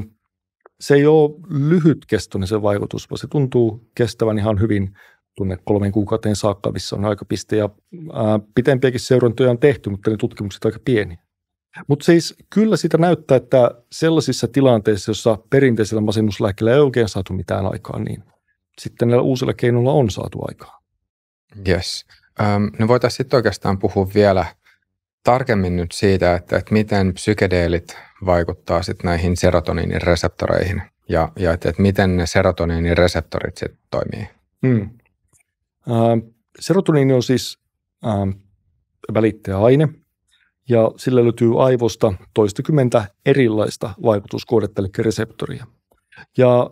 se ei ole lyhytkestoinen se vaikutus, vaan se tuntuu kestävän ihan hyvin tunne kolmen kuukauteen saakka, missä on aika piste. Ja ää, äh, pitempiäkin seurantoja on tehty, mutta ne tutkimukset aika pieniä. Mutta siis kyllä sitä näyttää, että sellaisissa tilanteissa, jossa perinteisellä masennuslääkkeellä ei oikein saatu mitään aikaa, niin sitten näillä uusilla keinoilla on saatu aikaa. Yes. Öm, no voitaisiin sitten oikeastaan puhua vielä tarkemmin nyt siitä, että, että miten psykedeelit vaikuttaa sitten näihin serotoniinin reseptoreihin ja, ja että, että miten ne serotoniinin reseptorit sitten toimii. Mm. Äh, serotoniini on siis äh, välittäjäaine – ja sillä löytyy aivosta toistakymmentä erilaista vaikutuskohdetta, eli reseptoria. Ja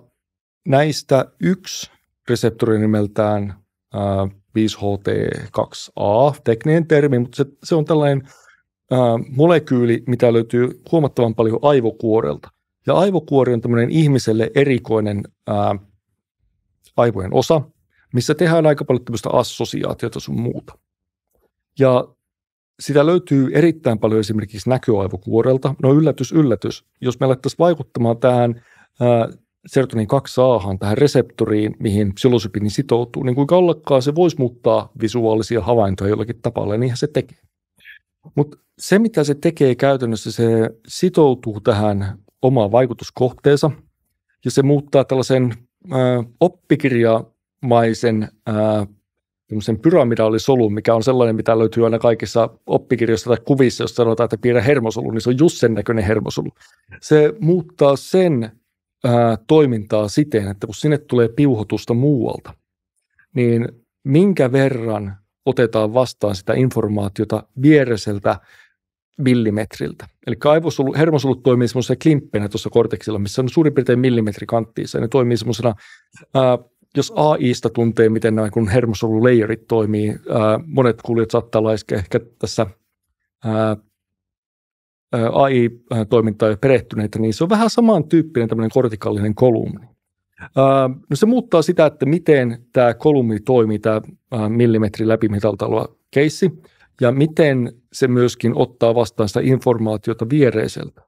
näistä yksi reseptori nimeltään 5HT2A, äh, tekninen termi, mutta se, se on tällainen ää, äh, molekyyli, mitä löytyy huomattavan paljon aivokuorelta. Ja aivokuori on tämmöinen ihmiselle erikoinen ää, äh, aivojen osa, missä tehdään aika paljon tämmöistä assosiaatiota sun muuta. Ja sitä löytyy erittäin paljon esimerkiksi näköaivokuorelta. No yllätys, yllätys. Jos me alettaisiin vaikuttamaan tähän ää, serotonin 2 a tähän reseptoriin, mihin psilosypini sitoutuu, niin kuinka ollakaan se voisi muuttaa visuaalisia havaintoja jollakin tapalla, niinhän se tekee. Mutta se, mitä se tekee käytännössä, se sitoutuu tähän omaan vaikutuskohteensa ja se muuttaa tällaisen äh, oppikirjamaisen äh, tämmöisen pyramidaalisolun, mikä on sellainen, mitä löytyy aina kaikissa oppikirjoissa tai kuvissa, jos sanotaan, että piirrä hermosolu, niin se on just sen näköinen hermosolu. Se muuttaa sen ää, toimintaa siten, että kun sinne tulee piuhotusta muualta, niin minkä verran otetaan vastaan sitä informaatiota viereseltä millimetriltä. Eli aivosolu, hermosolut toimii semmoisena klimppinä tuossa korteksilla, missä on suurin piirtein millimetrikanttiissa, ja Ne toimii semmoisena jos AIsta tuntee, miten nämä kun hermosoluleijerit toimii, ää, monet kuulijat saattaa olla ehkä tässä ää, AI-toimintaan jo perehtyneitä, niin se on vähän samantyyppinen tämmöinen kortikallinen kolumni. Ää, no se muuttaa sitä, että miten tämä kolumni toimii, tämä millimetri läpimitalta oleva keissi, ja miten se myöskin ottaa vastaan sitä informaatiota viereiseltä.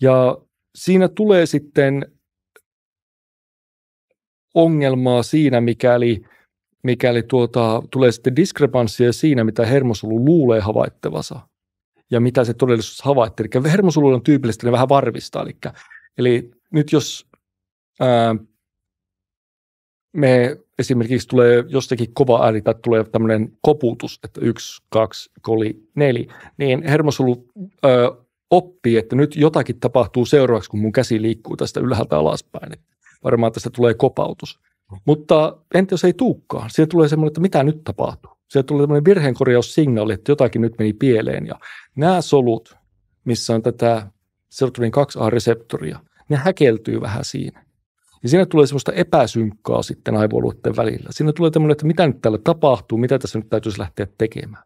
Ja siinä tulee sitten ongelmaa siinä, mikäli, mikäli tuota, tulee sitten diskrepanssia siinä, mitä hermosolu luulee havaittavansa ja mitä se todellisuus havaitti, Eli hermosolu on tyypillisesti ne vähän varvistaa. Eli, eli nyt jos ää, me esimerkiksi tulee jostakin kova ääni tai tulee tämmöinen koputus, että yksi, kaksi, koli, neli, niin hermosolu ää, oppii, että nyt jotakin tapahtuu seuraavaksi, kun mun käsi liikkuu tästä ylhäältä alaspäin varmaan tästä tulee kopautus. Mutta entä jos ei tuukkaan? Siitä tulee semmoinen, että mitä nyt tapahtuu? Sieltä tulee semmoinen virheenkorjaussignaali, että jotakin nyt meni pieleen. Ja nämä solut, missä on tätä serotonin 2A-reseptoria, ne häkeltyy vähän siinä. Ja siinä tulee semmoista epäsynkkaa sitten aivoalueiden välillä. Siinä tulee tämmöinen, että mitä nyt täällä tapahtuu, mitä tässä nyt täytyisi lähteä tekemään.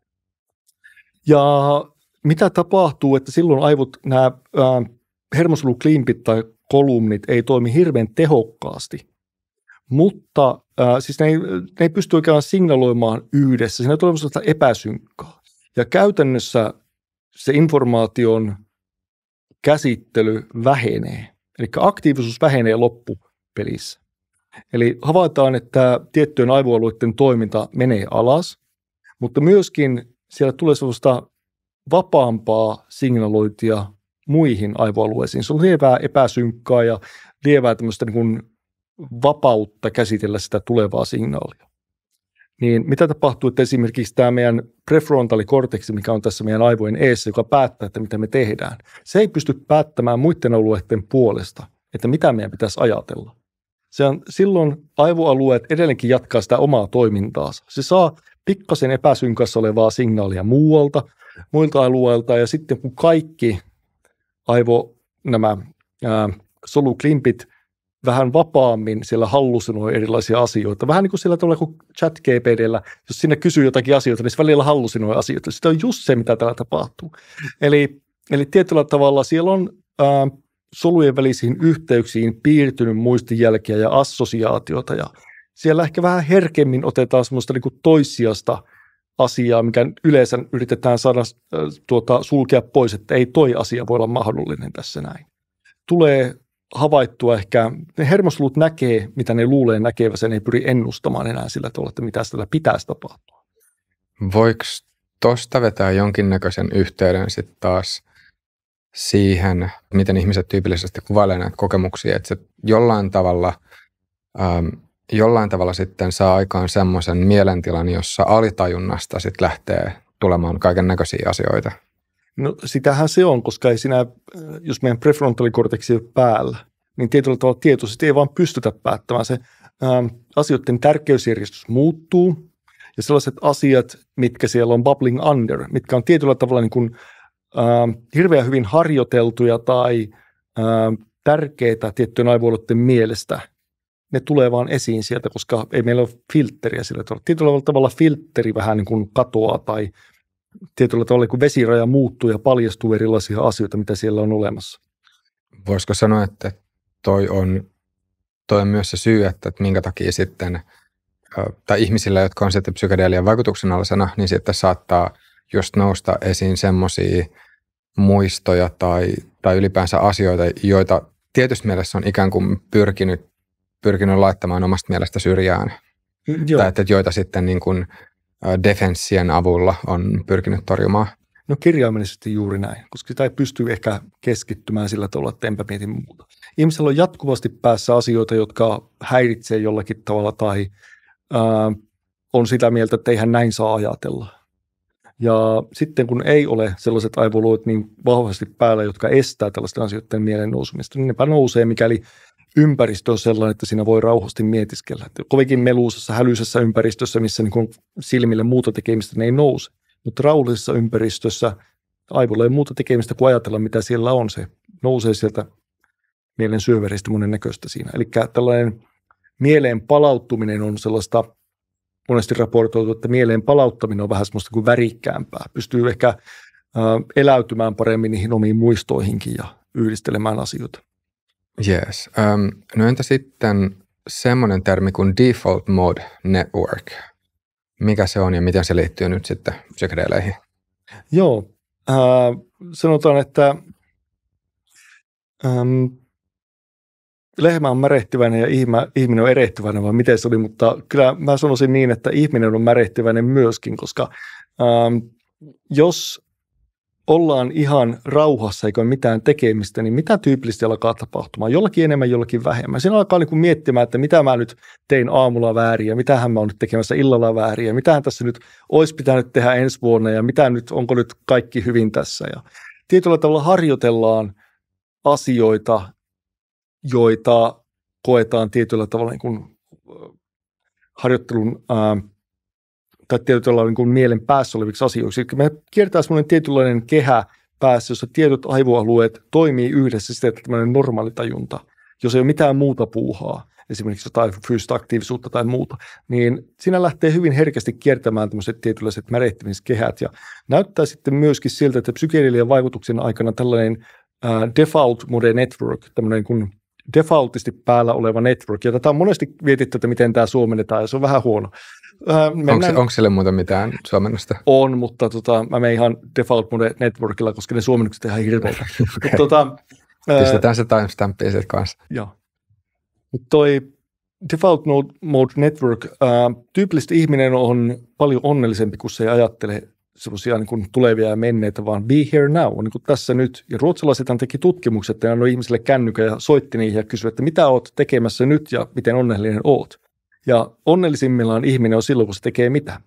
Ja mitä tapahtuu, että silloin aivot, nämä äh, hermosoluklimpit tai kolumnit ei toimi hirveän tehokkaasti, mutta äh, siis ne ei, ne ei pysty oikeastaan signaloimaan yhdessä. Siinä tulee sellaista epäsynkkaa. Ja käytännössä se informaation käsittely vähenee. Eli aktiivisuus vähenee loppupelissä. Eli havaitaan, että tiettyjen aivoalueiden toiminta menee alas, mutta myöskin siellä tulee sellaista vapaampaa signalointia muihin aivoalueisiin. Se on lievää epäsynkkaa ja lievää tämmöistä niin kuin vapautta käsitellä sitä tulevaa signaalia. Niin mitä tapahtuu, että esimerkiksi tämä meidän prefrontaalikorteksi, mikä on tässä meidän aivojen eessä, joka päättää, että mitä me tehdään, se ei pysty päättämään muiden alueiden puolesta, että mitä meidän pitäisi ajatella. Se on, silloin aivoalueet edelleenkin jatkaa sitä omaa toimintaansa. Se saa pikkasen epäsynkassa olevaa signaalia muualta, muilta alueilta, ja sitten kun kaikki aivo nämä ää, soluklimpit vähän vapaammin siellä hallusinoi erilaisia asioita. Vähän niin kuin sillä tavalla kuin chat GPDllä, jos sinne kysyy jotakin asioita, niin se välillä hallusinoi asioita. Sitä on just se, mitä täällä tapahtuu. Eli, eli tietyllä tavalla siellä on ää, solujen välisiin yhteyksiin piirtynyt muistijälkiä ja assosiaatiota ja siellä ehkä vähän herkemmin otetaan semmoista niin toissijasta – asiaa, mikä yleensä yritetään saada äh, tuota, sulkea pois, että ei toi asia voi olla mahdollinen tässä näin. Tulee havaittua ehkä, ne hermosluut näkee, mitä ne luulee näkevä, sen ei pyri ennustamaan enää sillä tavalla, että mitä sillä pitäisi tapahtua. Voiko tuosta vetää jonkinnäköisen yhteyden sitten taas siihen, miten ihmiset tyypillisesti kuvailevat näitä kokemuksia, että se jollain tavalla ähm, jollain tavalla sitten saa aikaan semmoisen mielentilan, jossa alitajunnasta sitten lähtee tulemaan kaiken näköisiä asioita. No sitähän se on, koska ei sinä, äh, jos meidän prefrontalikorteksi ei päällä, niin tietyllä tavalla tietoisesti ei vaan pystytä päättämään. Se ää, ähm, asioiden tärkeysjärjestys muuttuu ja sellaiset asiat, mitkä siellä on bubbling under, mitkä on tietyllä tavalla niin kuin, ää, ähm, hirveän hyvin harjoiteltuja tai ää, ähm, tärkeitä tiettyjen aivoiluiden mielestä, ne tulee vaan esiin sieltä, koska ei meillä ole filtteriä sillä tavalla. Tietyllä tavalla filtteri vähän niin kuin katoaa tai tietyllä tavalla niin kun vesiraja muuttuu ja paljastuu erilaisia asioita, mitä siellä on olemassa. Voisiko sanoa, että toi on, toi on myös se syy, että, että minkä takia sitten, tai ihmisillä, jotka on sitten psykedelian vaikutuksen alasena, niin sitten saattaa just nousta esiin semmoisia muistoja tai, tai ylipäänsä asioita, joita tietysti mielessä on ikään kuin pyrkinyt pyrkinyt laittamaan omasta mielestä syrjään. Mm, joo. Tai että joita sitten niin kuin defenssien avulla on pyrkinyt torjumaan. No kirjaimellisesti juuri näin, koska sitä ei pysty ehkä keskittymään sillä tavalla, että enpä mieti muuta. Ihmisellä on jatkuvasti päässä asioita, jotka häiritsee jollakin tavalla tai ää, on sitä mieltä, että eihän näin saa ajatella. Ja sitten kun ei ole sellaiset aivoluot niin vahvasti päällä, jotka estää tällaisten asioiden mielen nousumista, niin nepä nousee, mikäli ympäristö on sellainen, että siinä voi rauhasti mietiskellä. Kovinkin meluusassa, hälyisessä ympäristössä, missä niin silmille muuta tekemistä ne ei nouse. Mutta rauhallisessa ympäristössä aivolla ei muuta tekemistä kuin ajatella, mitä siellä on. Se nousee sieltä mielen syöveristä monen näköistä siinä. Eli tällainen mieleen palauttuminen on sellaista, monesti raportoitu, että mieleen palauttaminen on vähän semmoista kuin värikkäämpää. Pystyy ehkä eläytymään paremmin niihin omiin muistoihinkin ja yhdistelemään asioita. Yes. Um, no entä sitten semmoinen termi kuin default mode network? Mikä se on ja miten se liittyy nyt sitten psykedeleihin? Joo, äh, sanotaan, että ähm, lehmä on märehtiväinen ja ihminen on erehtyväinen, vai miten se oli, mutta kyllä mä sanoisin niin, että ihminen on märehtiväinen myöskin, koska ähm, jos ollaan ihan rauhassa eikä ole mitään tekemistä, niin mitä tyypillisesti alkaa tapahtumaan? Jollakin enemmän, jollakin vähemmän. Siinä alkaa niin miettimään, että mitä mä nyt tein aamulla väärin ja hän mä oon nyt tekemässä illalla väärin ja mitä tässä nyt olisi pitänyt tehdä ensi vuonna ja mitä nyt, onko nyt kaikki hyvin tässä. Ja tietyllä tavalla harjoitellaan asioita, joita koetaan tietyllä tavalla niin kuin harjoittelun ää, tai tietyllä niin kuin mielen päässä oleviksi asioiksi. Eli me kiertää semmoinen tietynlainen kehä päässä, jossa tietyt aivoalueet toimii yhdessä siten, että tämmöinen normaalitajunta, jos ei ole mitään muuta puuhaa, esimerkiksi jotain fyysistä aktiivisuutta tai muuta, niin siinä lähtee hyvin herkästi kiertämään tämmöiset tietynlaiset märehtimiskehät. Ja näyttää sitten myöskin siltä, että psykedelien vaikutuksen aikana tällainen äh, default mode network, tämmöinen kuin defaultisti päällä oleva network, ja tätä on monesti vietitty, että miten tämä suomennetaan, ja se on vähän huono. Öö, onko, onko sille muuta mitään suomennosta? On, mutta tota, mä menen ihan default mode networkilla, koska ne suomennukset ihan hirveitä. okay. tota, öö, Pistetään se timestampi sitten kanssa. Joo. toi default mode, network, ää, öö, tyypillisesti ihminen on paljon onnellisempi, kun se ei ajattele semmoisia niin kuin tulevia ja menneitä, vaan be here now, on niin tässä nyt. Ja ruotsalaisethan teki tutkimukset, ja ne ihmisille kännykä ja soitti niihin ja kysyi, että mitä oot tekemässä nyt ja miten onnellinen oot. Ja onnellisimmillaan ihminen on silloin, kun se tekee mitä?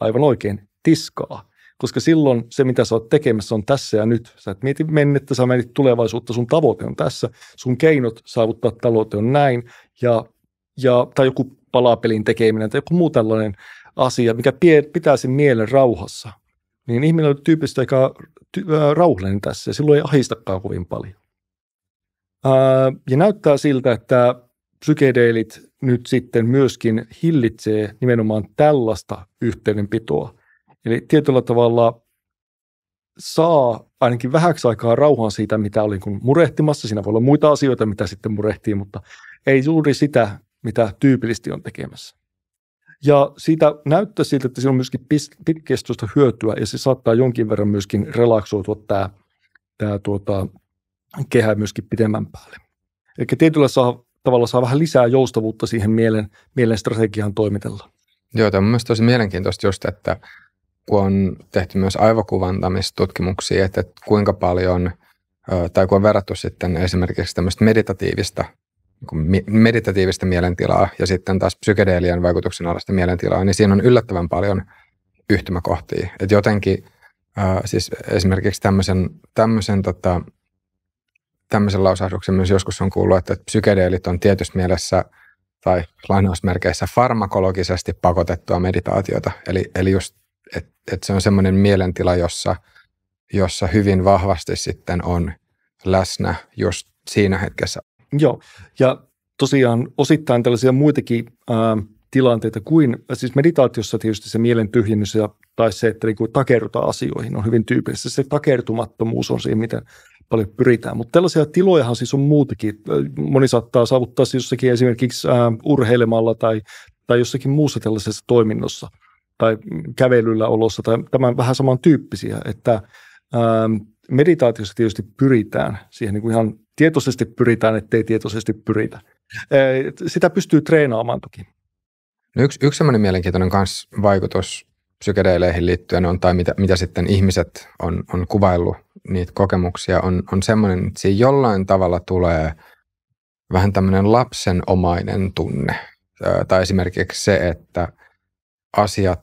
Aivan oikein, tiskaa. Koska silloin se, mitä sä oot tekemässä, on tässä ja nyt. Sä et mieti mennettä, sä mietit tulevaisuutta, sun tavoite on tässä, sun keinot saavuttaa tavoite on näin, ja, ja, tai joku palapelin tekeminen tai joku muu tällainen asia, mikä pitää sen mielen rauhassa. Niin ihminen on tyypistä aika ty- rauhallinen tässä, ja silloin ei ahistakaan kovin paljon. Ää, ja näyttää siltä, että psykedeelit nyt sitten myöskin hillitsee nimenomaan tällaista yhteydenpitoa. Eli tietyllä tavalla saa ainakin vähäksi aikaa rauhan siitä, mitä oli kun murehtimassa. Siinä voi olla muita asioita, mitä sitten murehtii, mutta ei juuri sitä, mitä tyypillisesti on tekemässä. Ja siitä näyttää siltä, että siinä on myöskin pitkäkestoista hyötyä ja se saattaa jonkin verran myöskin relaksoitua tämä, tämä tuota, kehä myöskin pidemmän päälle. Eli tietyllä saa Tavallaan saa vähän lisää joustavuutta siihen mielen, mielen strategiaan toimitella. Joo, tämä on myös tosi mielenkiintoista just, että kun on tehty myös aivokuvantamistutkimuksia, että kuinka paljon, tai kun on verrattu sitten esimerkiksi tämmöistä meditatiivista, niin meditatiivista mielentilaa ja sitten taas psykedeelian vaikutuksen alaista mielentilaa, niin siinä on yllättävän paljon yhtymäkohtia. Että jotenkin, siis esimerkiksi tämmöisen, tämmöisen tota, tämmöisen lausahduksen myös joskus on kuullut, että psykedeelit on tietyssä mielessä tai lainausmerkeissä farmakologisesti pakotettua meditaatiota. Eli, eli just, että et se on semmoinen mielentila, jossa, jossa hyvin vahvasti sitten on läsnä just siinä hetkessä. Joo, ja tosiaan osittain tällaisia muitakin ää, tilanteita kuin, siis meditaatiossa tietysti se mielen tyhjennys ja, tai se, että niin takerrutaan asioihin on hyvin tyypillistä. Se takertumattomuus on siinä, miten paljon pyritään. Mutta tällaisia tilojahan siis on muutakin. Moni saattaa saavuttaa siis jossakin esimerkiksi äh, urheilemalla tai, tai jossakin muussa tällaisessa toiminnossa tai kävelyllä olossa tai tämän vähän samantyyppisiä, että ähm, meditaatiossa tietysti pyritään siihen niin kuin ihan tietoisesti pyritään, ettei tietoisesti pyritä. Sitä pystyy treenaamaan toki. No yksi, yksi sellainen mielenkiintoinen kans vaikutus psykedeileihin liittyen on tai mitä, mitä sitten ihmiset on, on kuvaillut niitä kokemuksia, on, on semmoinen, että siinä jollain tavalla tulee vähän tämmöinen lapsenomainen tunne. Tai esimerkiksi se, että asiat,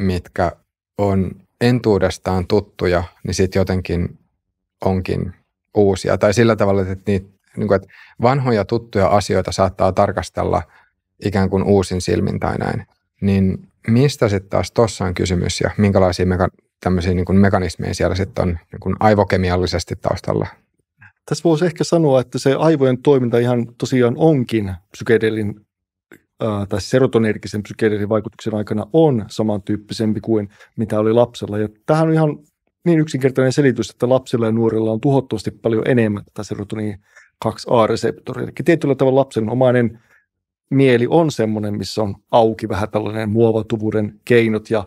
mitkä on entuudestaan tuttuja, niin sitten jotenkin onkin uusia. Tai sillä tavalla, että, niitä, niin kuin, että vanhoja tuttuja asioita saattaa tarkastella ikään kuin uusin silmin tai näin. Niin mistä sitten taas tuossa on kysymys ja minkälaisia meka- tämmöisiä niin kuin mekanismeja siellä sitten on niin kuin aivokemiallisesti taustalla? Tässä voisi ehkä sanoa, että se aivojen toiminta ihan tosiaan onkin psykedelin tai serotoneerikisen psykedelin vaikutuksen aikana on samantyyppisempi kuin mitä oli lapsella. Ja tähän on ihan niin yksinkertainen selitys, että lapsilla ja nuorilla on tuhottavasti paljon enemmän tätä serotoniin 2A-reseptoria. Eli tietyllä tavalla lapsen omainen mieli on semmoinen, missä on auki vähän tällainen muovatuvuuden keinot ja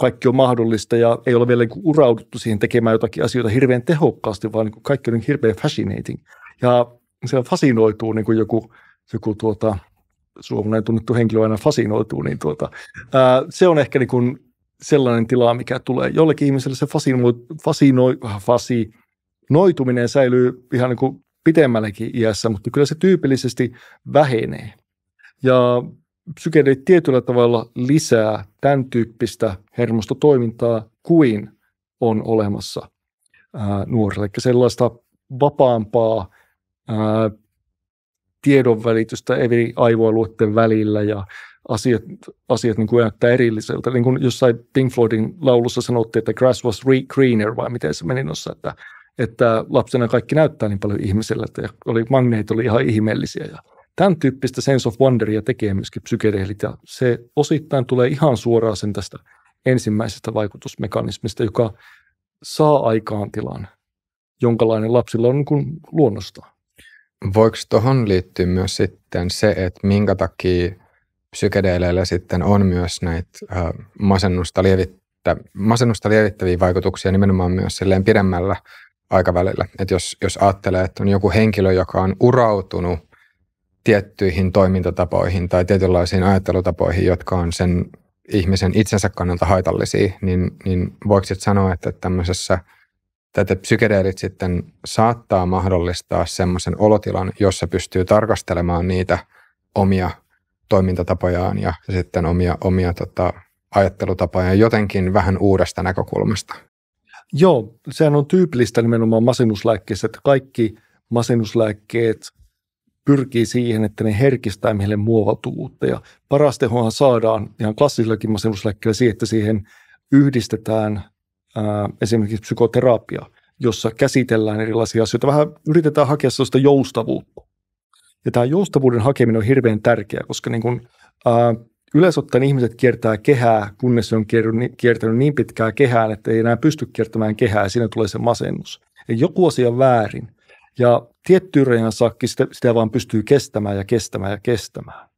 kaikki on mahdollista ja ei ole vielä niin urauduttu siihen tekemään jotakin asioita hirveän tehokkaasti, vaan niin kaikki on niin hirveän fascinating. Ja se fasinoituu niin kuin joku, joku tuota, suomalainen tunnettu henkilö aina fasinoituu, niin tuota, ää, se on ehkä niin kuin sellainen tila, mikä tulee. Jollekin ihmiselle se fasinoi, fasinoi, fasinoituminen säilyy ihan niin kuin pitemmälläkin iässä, mutta kyllä se tyypillisesti vähenee. Ja psykedelit tietyllä tavalla lisää tämän tyyppistä hermostotoimintaa kuin on olemassa ää, nuorille. Eli sellaista vapaampaa ää, tiedonvälitystä eri aivoalueiden välillä ja asiat, asiat niin kuin näyttää erilliseltä. Niin kuin jossain Pink Floydin laulussa sanottiin, että grass was re- greener, vai miten se meni noissa, että, että lapsena kaikki näyttää niin paljon ihmiseltä että oli, magneet oli ihan ihmeellisiä ja Tämän tyyppistä sense of wonderia tekee myöskin psykedelit ja se osittain tulee ihan suoraan sen tästä ensimmäisestä vaikutusmekanismista, joka saa aikaan tilan, jonkalainen lapsilla on niin kuin luonnostaan. Voiko tuohon liittyä myös sitten se, että minkä takia psykedeleillä sitten on myös näitä äh, masennusta, lievittä, masennusta lievittäviä vaikutuksia nimenomaan myös silleen pidemmällä aikavälillä. Että jos, jos ajattelee, että on joku henkilö, joka on urautunut tiettyihin toimintatapoihin tai tietynlaisiin ajattelutapoihin, jotka on sen ihmisen itsensä kannalta haitallisia, niin, niin voiko sanoa, että tämmöisessä tätä psykedeelit sitten saattaa mahdollistaa semmoisen olotilan, jossa pystyy tarkastelemaan niitä omia toimintatapojaan ja sitten omia, omia tota, ajattelutapoja jotenkin vähän uudesta näkökulmasta. Joo, sehän on tyypillistä nimenomaan masennuslääkkeessä, että kaikki masennuslääkkeet pyrkii siihen, että ne herkistää meille muovautuvuutta. Ja paras tehohan saadaan ihan klassisellakin masennuslääkkeellä siihen, että siihen yhdistetään ää, esimerkiksi psykoterapia, jossa käsitellään erilaisia asioita. Vähän yritetään hakea sellaista joustavuutta. Ja tämä joustavuuden hakeminen on hirveän tärkeää, koska niin kun, ää, yleensä ottaen ihmiset kiertää kehää, kunnes se on kiertänyt niin pitkää kehään, että ei enää pysty kiertämään kehää ja siinä tulee se masennus. Ja joku asia on väärin ja tiettyyn rajan saakki sitä, sitä vaan pystyy kestämään ja kestämään ja kestämään.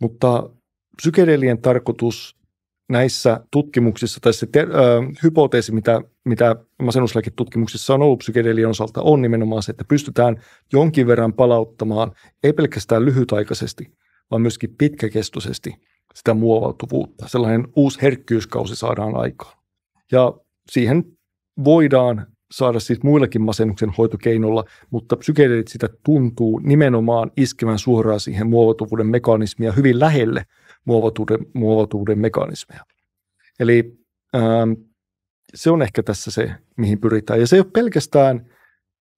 Mutta psykedelien tarkoitus näissä tutkimuksissa, tai se te, ö, hypoteesi, mitä, mitä masennuslääketutkimuksissa on ollut psykedelien osalta, on nimenomaan se, että pystytään jonkin verran palauttamaan, ei pelkästään lyhytaikaisesti, vaan myöskin pitkäkestoisesti sitä muovautuvuutta. Sellainen uusi herkkyyskausi saadaan aikaan. Ja siihen voidaan saada siis muillakin masennuksen hoitokeinolla, mutta psykedelit sitä tuntuu nimenomaan iskevän suoraan siihen muovatuvuuden mekanismia, hyvin lähelle muovautuvuuden, muovautuvuuden mekanismeja. Eli ähm, se on ehkä tässä se, mihin pyritään. Ja se ei ole pelkästään,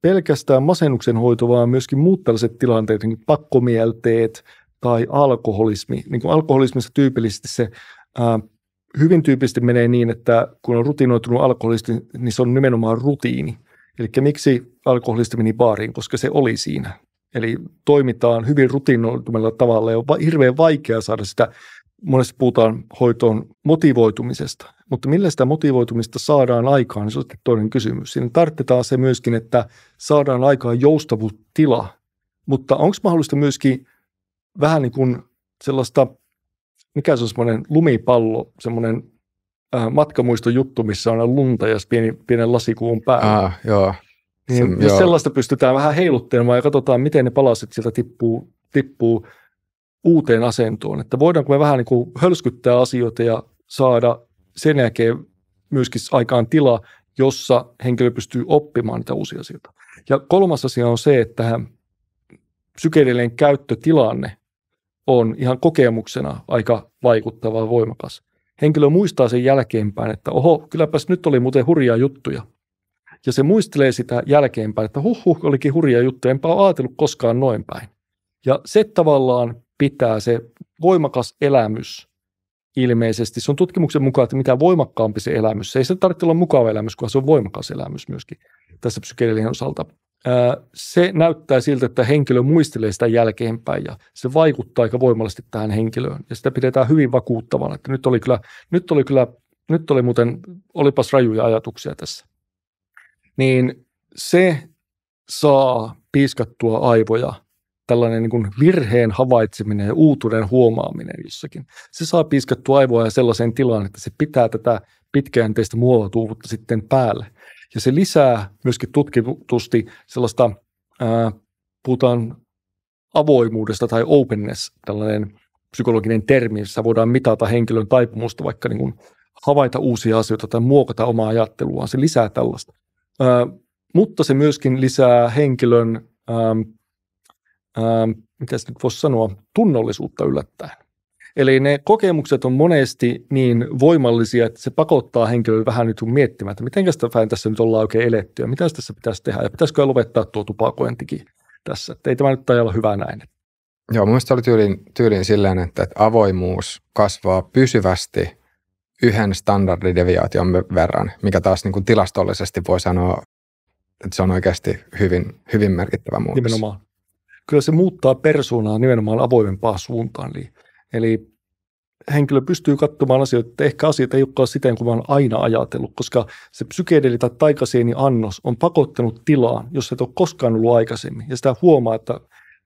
pelkästään masennuksen hoito, vaan myöskin muut tällaiset tilanteet, niin pakkomielteet tai alkoholismi. Niin kuin alkoholismissa tyypillisesti se ää, ähm, hyvin tyypillisesti menee niin, että kun on rutinoitunut alkoholisti, niin se on nimenomaan rutiini. Eli miksi alkoholisti meni baariin, koska se oli siinä. Eli toimitaan hyvin rutinoitumalla tavalla ja on hirveän vaikea saada sitä, monesti puhutaan hoitoon motivoitumisesta. Mutta millä sitä motivoitumista saadaan aikaan, niin se on toinen kysymys. Siinä tarvitaan se myöskin, että saadaan aikaan joustavuustila. Mutta onko mahdollista myöskin vähän niin kuin sellaista mikä se on semmoinen lumipallo, semmoinen äh, matkamuistojuttu, missä on lunta ja pieni, pienen lasikuun päällä. Ah, joo. Niin, Sen, jos joo. sellaista pystytään vähän heiluttelemaan ja katsotaan, miten ne palaset sieltä tippuu, tippuu uuteen asentoon. Että voidaanko me vähän niin kuin hölskyttää asioita ja saada sen jälkeen myöskin aikaan tila, jossa henkilö pystyy oppimaan niitä uusia asioita. Ja kolmas asia on se, että psykedelleen käyttötilanne on ihan kokemuksena aika vaikuttava ja voimakas. Henkilö muistaa sen jälkeenpäin, että oho, kylläpäs nyt oli muuten hurjaa juttuja. Ja se muistelee sitä jälkeenpäin, että huh huh, olikin hurjaa juttuja, enpä ole ajatellut koskaan noin päin. Ja se tavallaan pitää se voimakas elämys ilmeisesti. Se on tutkimuksen mukaan, että mitä voimakkaampi se elämys, se ei se tarvitse olla mukava elämys, kunhan se on voimakas elämys myöskin tässä psykedelien osalta se näyttää siltä, että henkilö muistelee sitä jälkeenpäin ja se vaikuttaa aika voimallisesti tähän henkilöön. Ja sitä pidetään hyvin vakuuttavana, että nyt oli kyllä, nyt oli kyllä, nyt oli muuten, olipas rajuja ajatuksia tässä. Niin se saa piiskattua aivoja, tällainen niin kuin virheen havaitseminen ja uutuuden huomaaminen jossakin. Se saa piiskattua aivoja sellaiseen tilaan, että se pitää tätä pitkäjänteistä muovatuuvutta sitten päälle. Ja se lisää myöskin tutkitusti sellaista, ää, puhutaan avoimuudesta tai openness, tällainen psykologinen termi, jossa voidaan mitata henkilön taipumusta vaikka niin kuin havaita uusia asioita tai muokata omaa ajatteluaan. Se lisää tällaista. Ää, mutta se myöskin lisää henkilön, ää, ää, mitä se nyt voisi sanoa, tunnollisuutta yllättäen. Eli ne kokemukset on monesti niin voimallisia, että se pakottaa henkilöä vähän nyt niin miettimään, että miten tässä nyt ollaan oikein eletty ja mitä tässä pitäisi tehdä ja pitäisikö lopettaa tuo tupakointikin tässä. Että ei tämä nyt tajalla hyvä näin. Joo, mun oli tyylin, tyylin silleen, että, että avoimuus kasvaa pysyvästi yhden standardideviaation verran, mikä taas niin kuin tilastollisesti voi sanoa, että se on oikeasti hyvin, hyvin merkittävä muutos. Nimenomaan. Kyllä se muuttaa persoonaa nimenomaan avoimempaan suuntaan. Eli Eli henkilö pystyy katsomaan asioita, että ehkä asiat ei olekaan siten kuin mä aina ajatellut, koska se psykedeli tai taikasieni annos on pakottanut tilaan, jos et ole koskaan ollut aikaisemmin. Ja sitä huomaa, että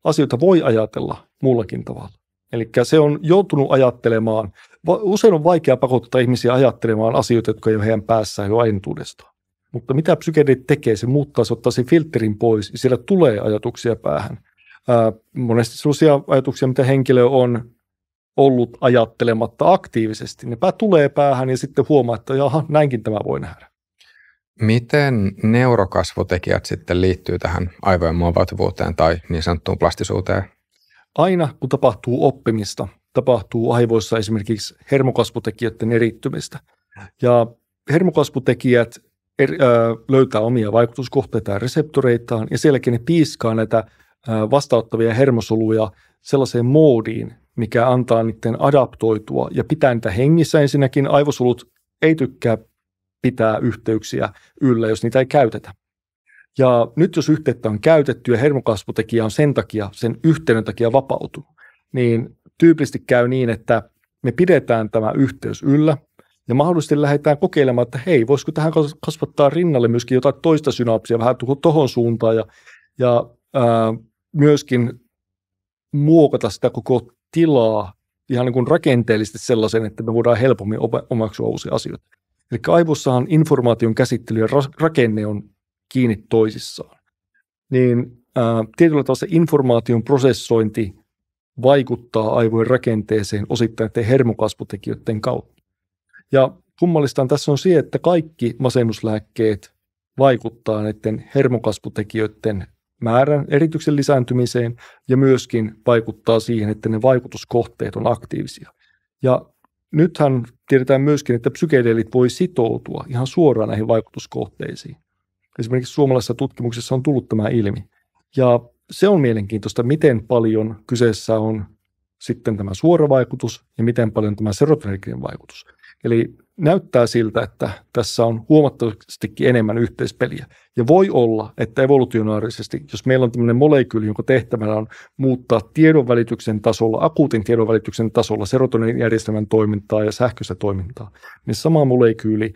asioita voi ajatella muullakin tavalla. Eli se on joutunut ajattelemaan, usein on vaikea pakottaa ihmisiä ajattelemaan asioita, jotka ei ole heidän päässään jo entuudestaan. Mutta mitä psykedeli tekee, se muuttaa, se ottaa sen filterin pois ja siellä tulee ajatuksia päähän. monesti sellaisia ajatuksia, mitä henkilö on ollut ajattelematta aktiivisesti. niin pää tulee päähän ja sitten huomaa, että jaha, näinkin tämä voi nähdä. Miten neurokasvutekijät sitten liittyy tähän aivojen muovautuvuuteen tai niin sanottuun plastisuuteen? Aina kun tapahtuu oppimista, tapahtuu aivoissa esimerkiksi hermokasvutekijöiden erittymistä. Ja hermokasvutekijät er, ö, löytää omia vaikutuskohteita ja reseptoreitaan, ja sen ne piiskaa näitä ö, hermosoluja sellaiseen moodiin, mikä antaa niiden adaptoitua ja pitää niitä hengissä. Ensinnäkin aivosulut ei tykkää pitää yhteyksiä yllä, jos niitä ei käytetä. Ja nyt jos yhteyttä on käytetty ja hermokasvutekijä on sen takia, sen yhteyden takia vapautunut, niin tyypillisesti käy niin, että me pidetään tämä yhteys yllä ja mahdollisesti lähdetään kokeilemaan, että hei, voisiko tähän kasvattaa rinnalle myöskin jotain toista synapsia vähän tuohon suuntaan ja, ja ää, myöskin muokata sitä koko tilaa ihan niin kuin rakenteellisesti sellaisen, että me voidaan helpommin omaksua uusia asioita. Eli aivossahan informaation käsittely ja rakenne on kiinni toisissaan. Niin ää, tietyllä tavalla se informaation prosessointi vaikuttaa aivojen rakenteeseen osittain näiden hermokasvutekijöiden kautta. Ja kummallistaan tässä on se, että kaikki masennuslääkkeet vaikuttaa näiden hermokasvutekijöiden määrän erityksen lisääntymiseen ja myöskin vaikuttaa siihen, että ne vaikutuskohteet on aktiivisia. Ja nythän tiedetään myöskin, että psykedelit voi sitoutua ihan suoraan näihin vaikutuskohteisiin. Esimerkiksi suomalaisessa tutkimuksessa on tullut tämä ilmi. Ja se on mielenkiintoista, miten paljon kyseessä on sitten tämä suora vaikutus ja miten paljon tämä serotonerginen vaikutus. Eli näyttää siltä, että tässä on huomattavastikin enemmän yhteispeliä. Ja voi olla, että evolutionaarisesti, jos meillä on tämmöinen molekyyli, jonka tehtävänä on muuttaa tiedonvälityksen tasolla, akuutin tiedonvälityksen tasolla serotonin järjestelmän toimintaa ja sähköistä toimintaa, niin sama molekyyli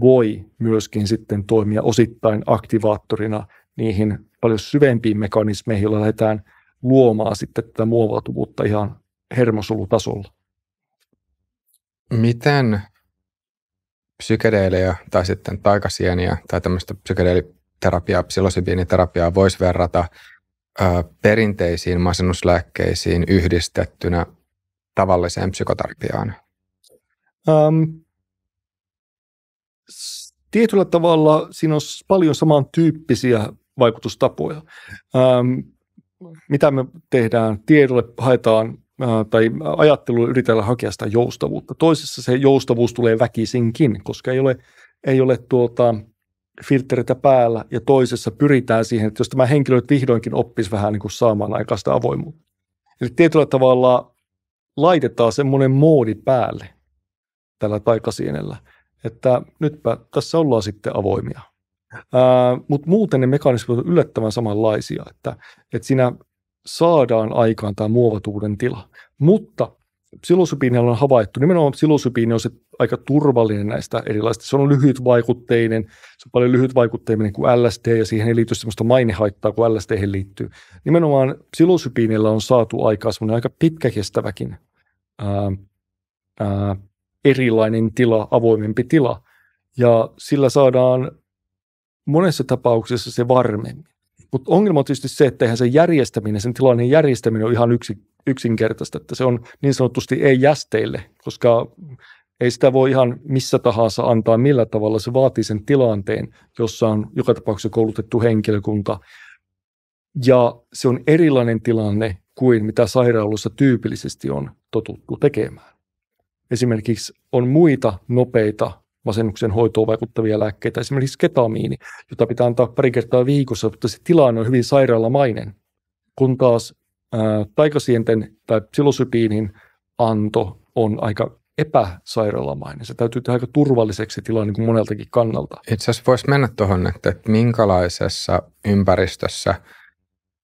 voi myöskin sitten toimia osittain aktivaattorina niihin paljon syvempiin mekanismeihin, joilla lähdetään luomaan sitten tätä muovautuvuutta ihan hermosolutasolla. Miten psykedeilejä tai sitten taikasieniä tai tämmöistä psykedeeliterapiaa, psilosybiiniterapiaa voisi verrata perinteisiin masennuslääkkeisiin yhdistettynä tavalliseen psykoterapiaan? Um, tietyllä tavalla siinä on paljon samantyyppisiä vaikutustapoja. Um, mitä me tehdään tiedolle, haetaan Äh, tai ajattelu yritetään hakea sitä joustavuutta. Toisessa se joustavuus tulee väkisinkin, koska ei ole, ei ole tuota, filtteritä päällä ja toisessa pyritään siihen, että jos tämä henkilö vihdoinkin oppisi vähän niin kuin saamaan aikaista avoimuutta. Eli tietyllä tavalla laitetaan semmoinen moodi päälle tällä taikasienellä, että nytpä tässä ollaan sitten avoimia. Äh, Mutta muuten ne mekanismit ovat yllättävän samanlaisia, että, että siinä saadaan aikaan tämä muovatuuden tila. Mutta psilosybiinilla on havaittu, nimenomaan psilosypiini on se aika turvallinen näistä erilaisista. Se on lyhytvaikutteinen, se on paljon lyhytvaikutteinen kuin LSD ja siihen ei liity sellaista mainehaittaa kun LSD liittyy. Nimenomaan psilosypiinillä on saatu aikaan semmoinen aika pitkäkestäväkin ää, ää, erilainen tila, avoimempi tila. Ja sillä saadaan monessa tapauksessa se varmemmin. Mutta ongelma on tietysti se, että eihän se järjestäminen, sen tilanne järjestäminen on ihan yksi, yksinkertaista, että se on niin sanotusti ei-jästeille, koska ei sitä voi ihan missä tahansa antaa millä tavalla. Se vaatii sen tilanteen, jossa on joka tapauksessa koulutettu henkilökunta. Ja se on erilainen tilanne kuin mitä sairaalassa tyypillisesti on totuttu tekemään. Esimerkiksi on muita nopeita masennuksen hoitoon vaikuttavia lääkkeitä, esimerkiksi ketamiini, jota pitää antaa pari kertaa viikossa, mutta se tilanne on hyvin sairaalamainen, kun taas ää, taikasienten tai psilosypiinin anto on aika epäsairaalamainen. Se täytyy tehdä aika turvalliseksi tilanne niin kuin moneltakin kannalta. Itse asiassa voisi mennä tuohon, että, että minkälaisessa ympäristössä,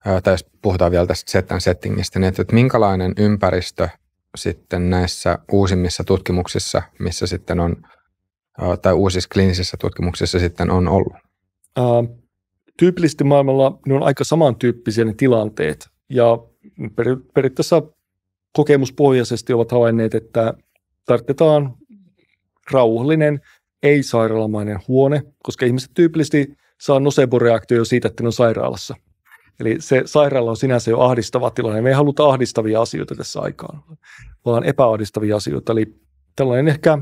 ää, tai jos puhutaan vielä tästä setan settingistä, niin että, että minkälainen ympäristö sitten näissä uusimmissa tutkimuksissa, missä sitten on tai uusissa kliinisissä tutkimuksissa sitten on ollut? Uh, tyypillisesti maailmalla ne on aika samantyyppisiä ne tilanteet ja per, periaatteessa kokemuspohjaisesti ovat havainneet, että tarvitaan rauhallinen, ei-sairaalamainen huone, koska ihmiset tyypillisesti saa reaktio siitä, että ne on sairaalassa. Eli se sairaala on sinänsä jo ahdistava tilanne. Me ei haluta ahdistavia asioita tässä aikaan, vaan epäahdistavia asioita. Eli tällainen ehkä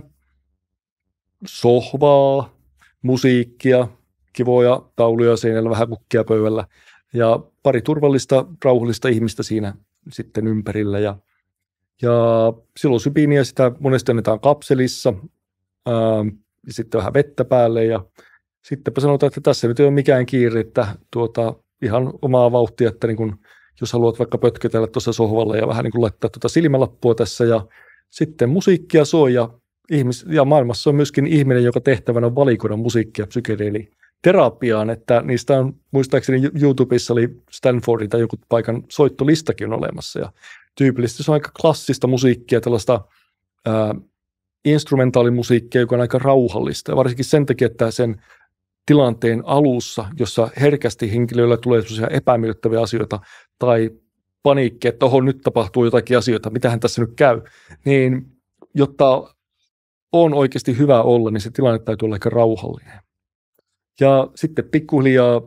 sohvaa, musiikkia, kivoja tauluja seinällä, vähän kukkia pöydällä ja pari turvallista, rauhallista ihmistä siinä sitten ympärillä. Ja, ja psilosybiiniä sitä monesti annetaan kapselissa, ää, sitten vähän vettä päälle ja sittenpä sanotaan, että tässä nyt ei ole mikään kiire, että tuota, ihan omaa vauhtia, että niin kun, jos haluat vaikka pötkötellä tuossa sohvalla ja vähän niin kun laittaa tuota silmälappua tässä ja sitten musiikkia soi ja ihmis- ja maailmassa on myöskin ihminen, joka tehtävänä on valikoida musiikkia psykedeeli terapiaan, että niistä on, muistaakseni YouTubessa oli Stanfordin tai joku paikan soittolistakin on olemassa, ja tyypillisesti se on aika klassista musiikkia, tällaista ää, instrumentaalimusiikkia, joka on aika rauhallista, ja varsinkin sen takia, että sen tilanteen alussa, jossa herkästi henkilöillä tulee sellaisia epämiellyttäviä asioita tai paniikki, että oho, nyt tapahtuu jotakin asioita, mitähän tässä nyt käy, niin jotta on oikeasti hyvä olla, niin se tilanne täytyy olla aika rauhallinen. Ja sitten pikkuhiljaa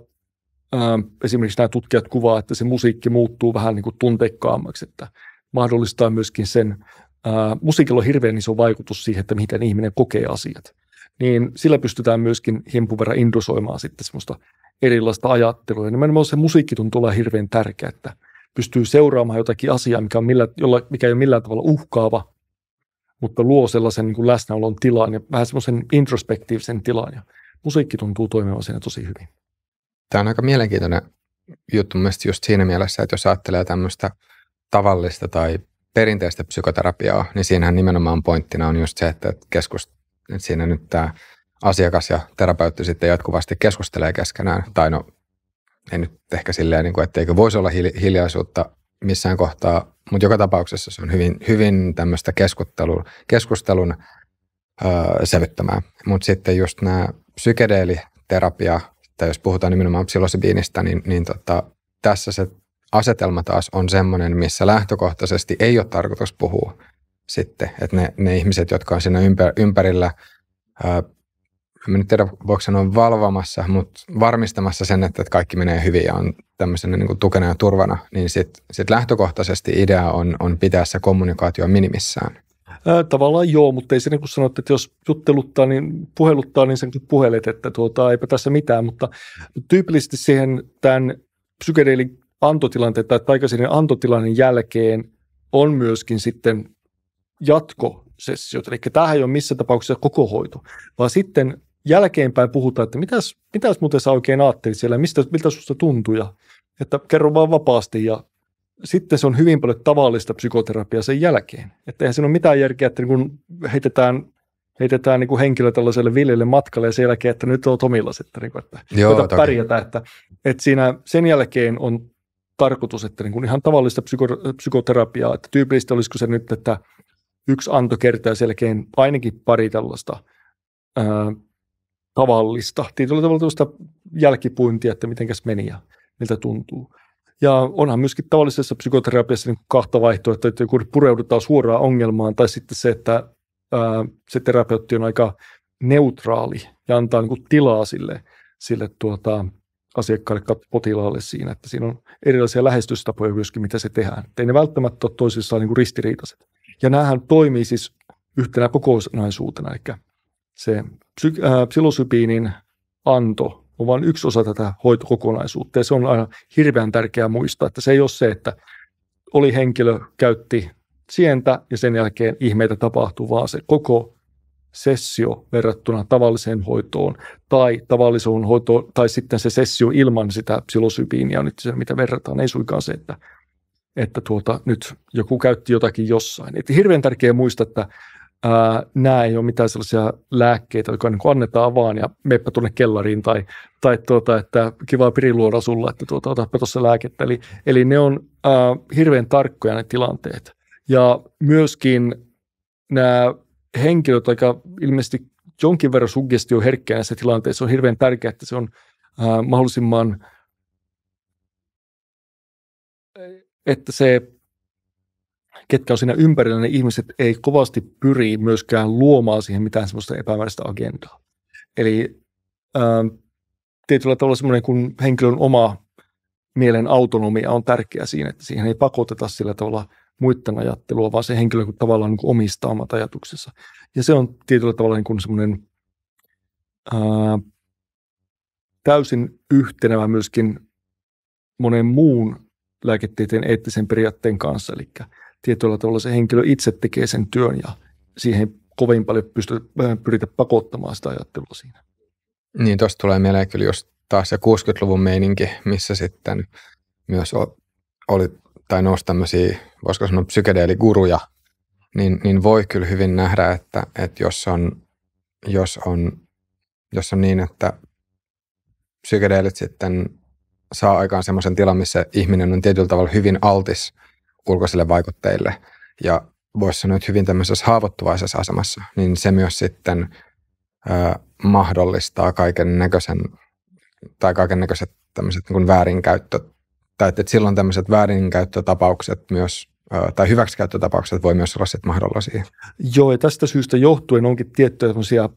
ähm, esimerkiksi nämä tutkijat kuvaa, että se musiikki muuttuu vähän niin kuin tunteikkaammaksi, että mahdollistaa myöskin sen, ää, äh, musiikilla on hirveän iso vaikutus siihen, että miten ihminen kokee asiat. Niin sillä pystytään myöskin himpun verran indusoimaan sitten semmoista erilaista ajattelua. Ja nimenomaan se musiikki tuntuu olla hirveän tärkeä, että pystyy seuraamaan jotakin asiaa, mikä, on millä, jolla, mikä ei ole millään tavalla uhkaava, mutta luo sellaisen niin kuin läsnäolon tilan ja vähän semmoisen introspektiivisen tilan. Ja musiikki tuntuu toimivan siinä tosi hyvin. Tämä on aika mielenkiintoinen juttu mielestäni just siinä mielessä, että jos ajattelee tämmöistä tavallista tai perinteistä psykoterapiaa, niin siinähän nimenomaan pointtina on just se, että keskus, että siinä nyt tämä asiakas ja terapeutti sitten jatkuvasti keskustelee keskenään. Tai no, ei nyt ehkä silleen, niin kuin, etteikö voisi olla hiljaisuutta missään kohtaa, mutta joka tapauksessa se on hyvin, hyvin tämmöistä keskustelun, keskustelun öö, sävyttämää. Mutta sitten just nämä psykedeeliterapia, tai jos puhutaan nimenomaan psilosybiinistä, niin, niin tota, tässä se asetelma taas on semmoinen, missä lähtökohtaisesti ei ole tarkoitus puhua sitten, että ne, ne ihmiset, jotka on siinä ympär, ympärillä, öö, en nyt tiedä voiko sanoa valvomassa, mutta varmistamassa sen, että kaikki menee hyvin ja on tämmöisenä niin kuin tukena ja turvana, niin sitten sit lähtökohtaisesti idea on, on pitää se kommunikaatio minimissään. tavallaan joo, mutta ei se niin kuin sanot, että jos jutteluttaa, niin puheluttaa, niin sen puhelet, että tuota, eipä tässä mitään, mutta tyypillisesti siihen tämän psykedeelin antotilanteen tai aikaisemmin antotilanteen jälkeen on myöskin sitten jatko sessiot. Eli tämähän ei ole missä tapauksessa koko hoito, vaan sitten jälkeenpäin puhutaan, että mitäs, mitäs muuten sä oikein ajattelit siellä, mistä, miltä susta tuntui, ja, että kerro vaan vapaasti ja sitten se on hyvin paljon tavallista psykoterapiaa sen jälkeen. Että eihän siinä ole mitään järkeä, että niin kun heitetään heitetään niin kuin henkilö tällaiselle viljelle matkalle ja sen jälkeen, että nyt on Tomilla sitten, niin kuin, että Joo, pärjätä. Että, että siinä sen jälkeen on tarkoitus, että niin kuin ihan tavallista psyko- psykoterapiaa, että tyypillistä olisiko se nyt, että yksi anto kertaa sen jälkeen ainakin pari tällaista ää, tavallista, tietyllä tavalla tällaista jälkipuintia, että mitenkäs meni ja miltä tuntuu. Ja onhan myöskin tavallisessa psykoterapiassa niin kahta vaihtoehtoa, että kun pureudutaan suoraan ongelmaan, tai sitten se, että ää, se terapeutti on aika neutraali ja antaa niin kuin tilaa sille, sille tuota, asiakkaalle tai potilaalle siinä, että siinä on erilaisia lähestystapoja myöskin, mitä se tehdään. Että ei ne välttämättä ole toisissaan niin ristiriitaiset. Ja näähän toimii siis yhtenä kokonaisuutena, eli se psy- äh, psilosybiinin anto on vain yksi osa tätä hoitokokonaisuutta. Ja se on aina hirveän tärkeää muistaa, että se ei ole se, että oli henkilö, käytti sientä ja sen jälkeen ihmeitä tapahtuu, vaan se koko sessio verrattuna tavalliseen hoitoon tai tavalliseen hoitoon tai sitten se sessio ilman sitä psilosybiinia nyt se, mitä verrataan, ei suinkaan se, että, että tuota, nyt joku käytti jotakin jossain. Et hirveän tärkeää muistaa, että ää, nämä ei ole mitään sellaisia lääkkeitä, jotka niin annetaan vaan ja meppä tuonne kellariin tai, tai tuota, että kivaa piriluoda sulla, että tuota, otapa tuossa lääkettä. Eli, eli ne on ää, hirveän tarkkoja ne tilanteet. Ja myöskin nämä henkilöt, aika ilmeisesti jonkin verran suggestio herkkää näissä tilanteissa, on hirveän tärkeää, että se on ää, mahdollisimman, että se ketkä on siinä ympärillä, ne ihmiset ei kovasti pyri myöskään luomaan siihen mitään semmoista epämääräistä agendaa. Eli ää, ähm, tietyllä tavalla semmoinen kuin henkilön oma mielen autonomia on tärkeä siinä, että siihen ei pakoteta sillä tavalla muiden ajattelua, vaan se henkilö kun tavallaan niin kuin omistaa omat ajatuksensa. Ja se on tietyllä tavalla niin kuin semmoinen ää, äh, täysin yhtenevä myöskin monen muun lääketieteen eettisen periaatteen kanssa. Eli tietyllä tavalla se henkilö itse tekee sen työn ja siihen kovin paljon pysty, pyritä pakottamaan sitä ajattelua siinä. Niin, tuosta tulee mieleen kyllä just taas se 60-luvun meininki, missä sitten myös oli tai nousi tämmöisiä, voisiko sanoa psykedeeliguruja, niin, niin voi kyllä hyvin nähdä, että, että jos, on, jos, on, jos on niin, että psykedeelit sitten saa aikaan semmoisen tilan, missä ihminen on tietyllä tavalla hyvin altis – ulkoisille vaikutteille ja voisi sanoa, että hyvin tämmöisessä haavoittuvaisessa asemassa, niin se myös sitten ö, mahdollistaa kaiken näköisen tai kaiken näköiset tämmöiset niin väärinkäyttö, tai että, silloin tämmöiset väärinkäyttötapaukset myös tai hyväksikäyttötapaukset voi myös olla sitten mahdollisia. Joo, ja tästä syystä johtuen onkin tiettyjä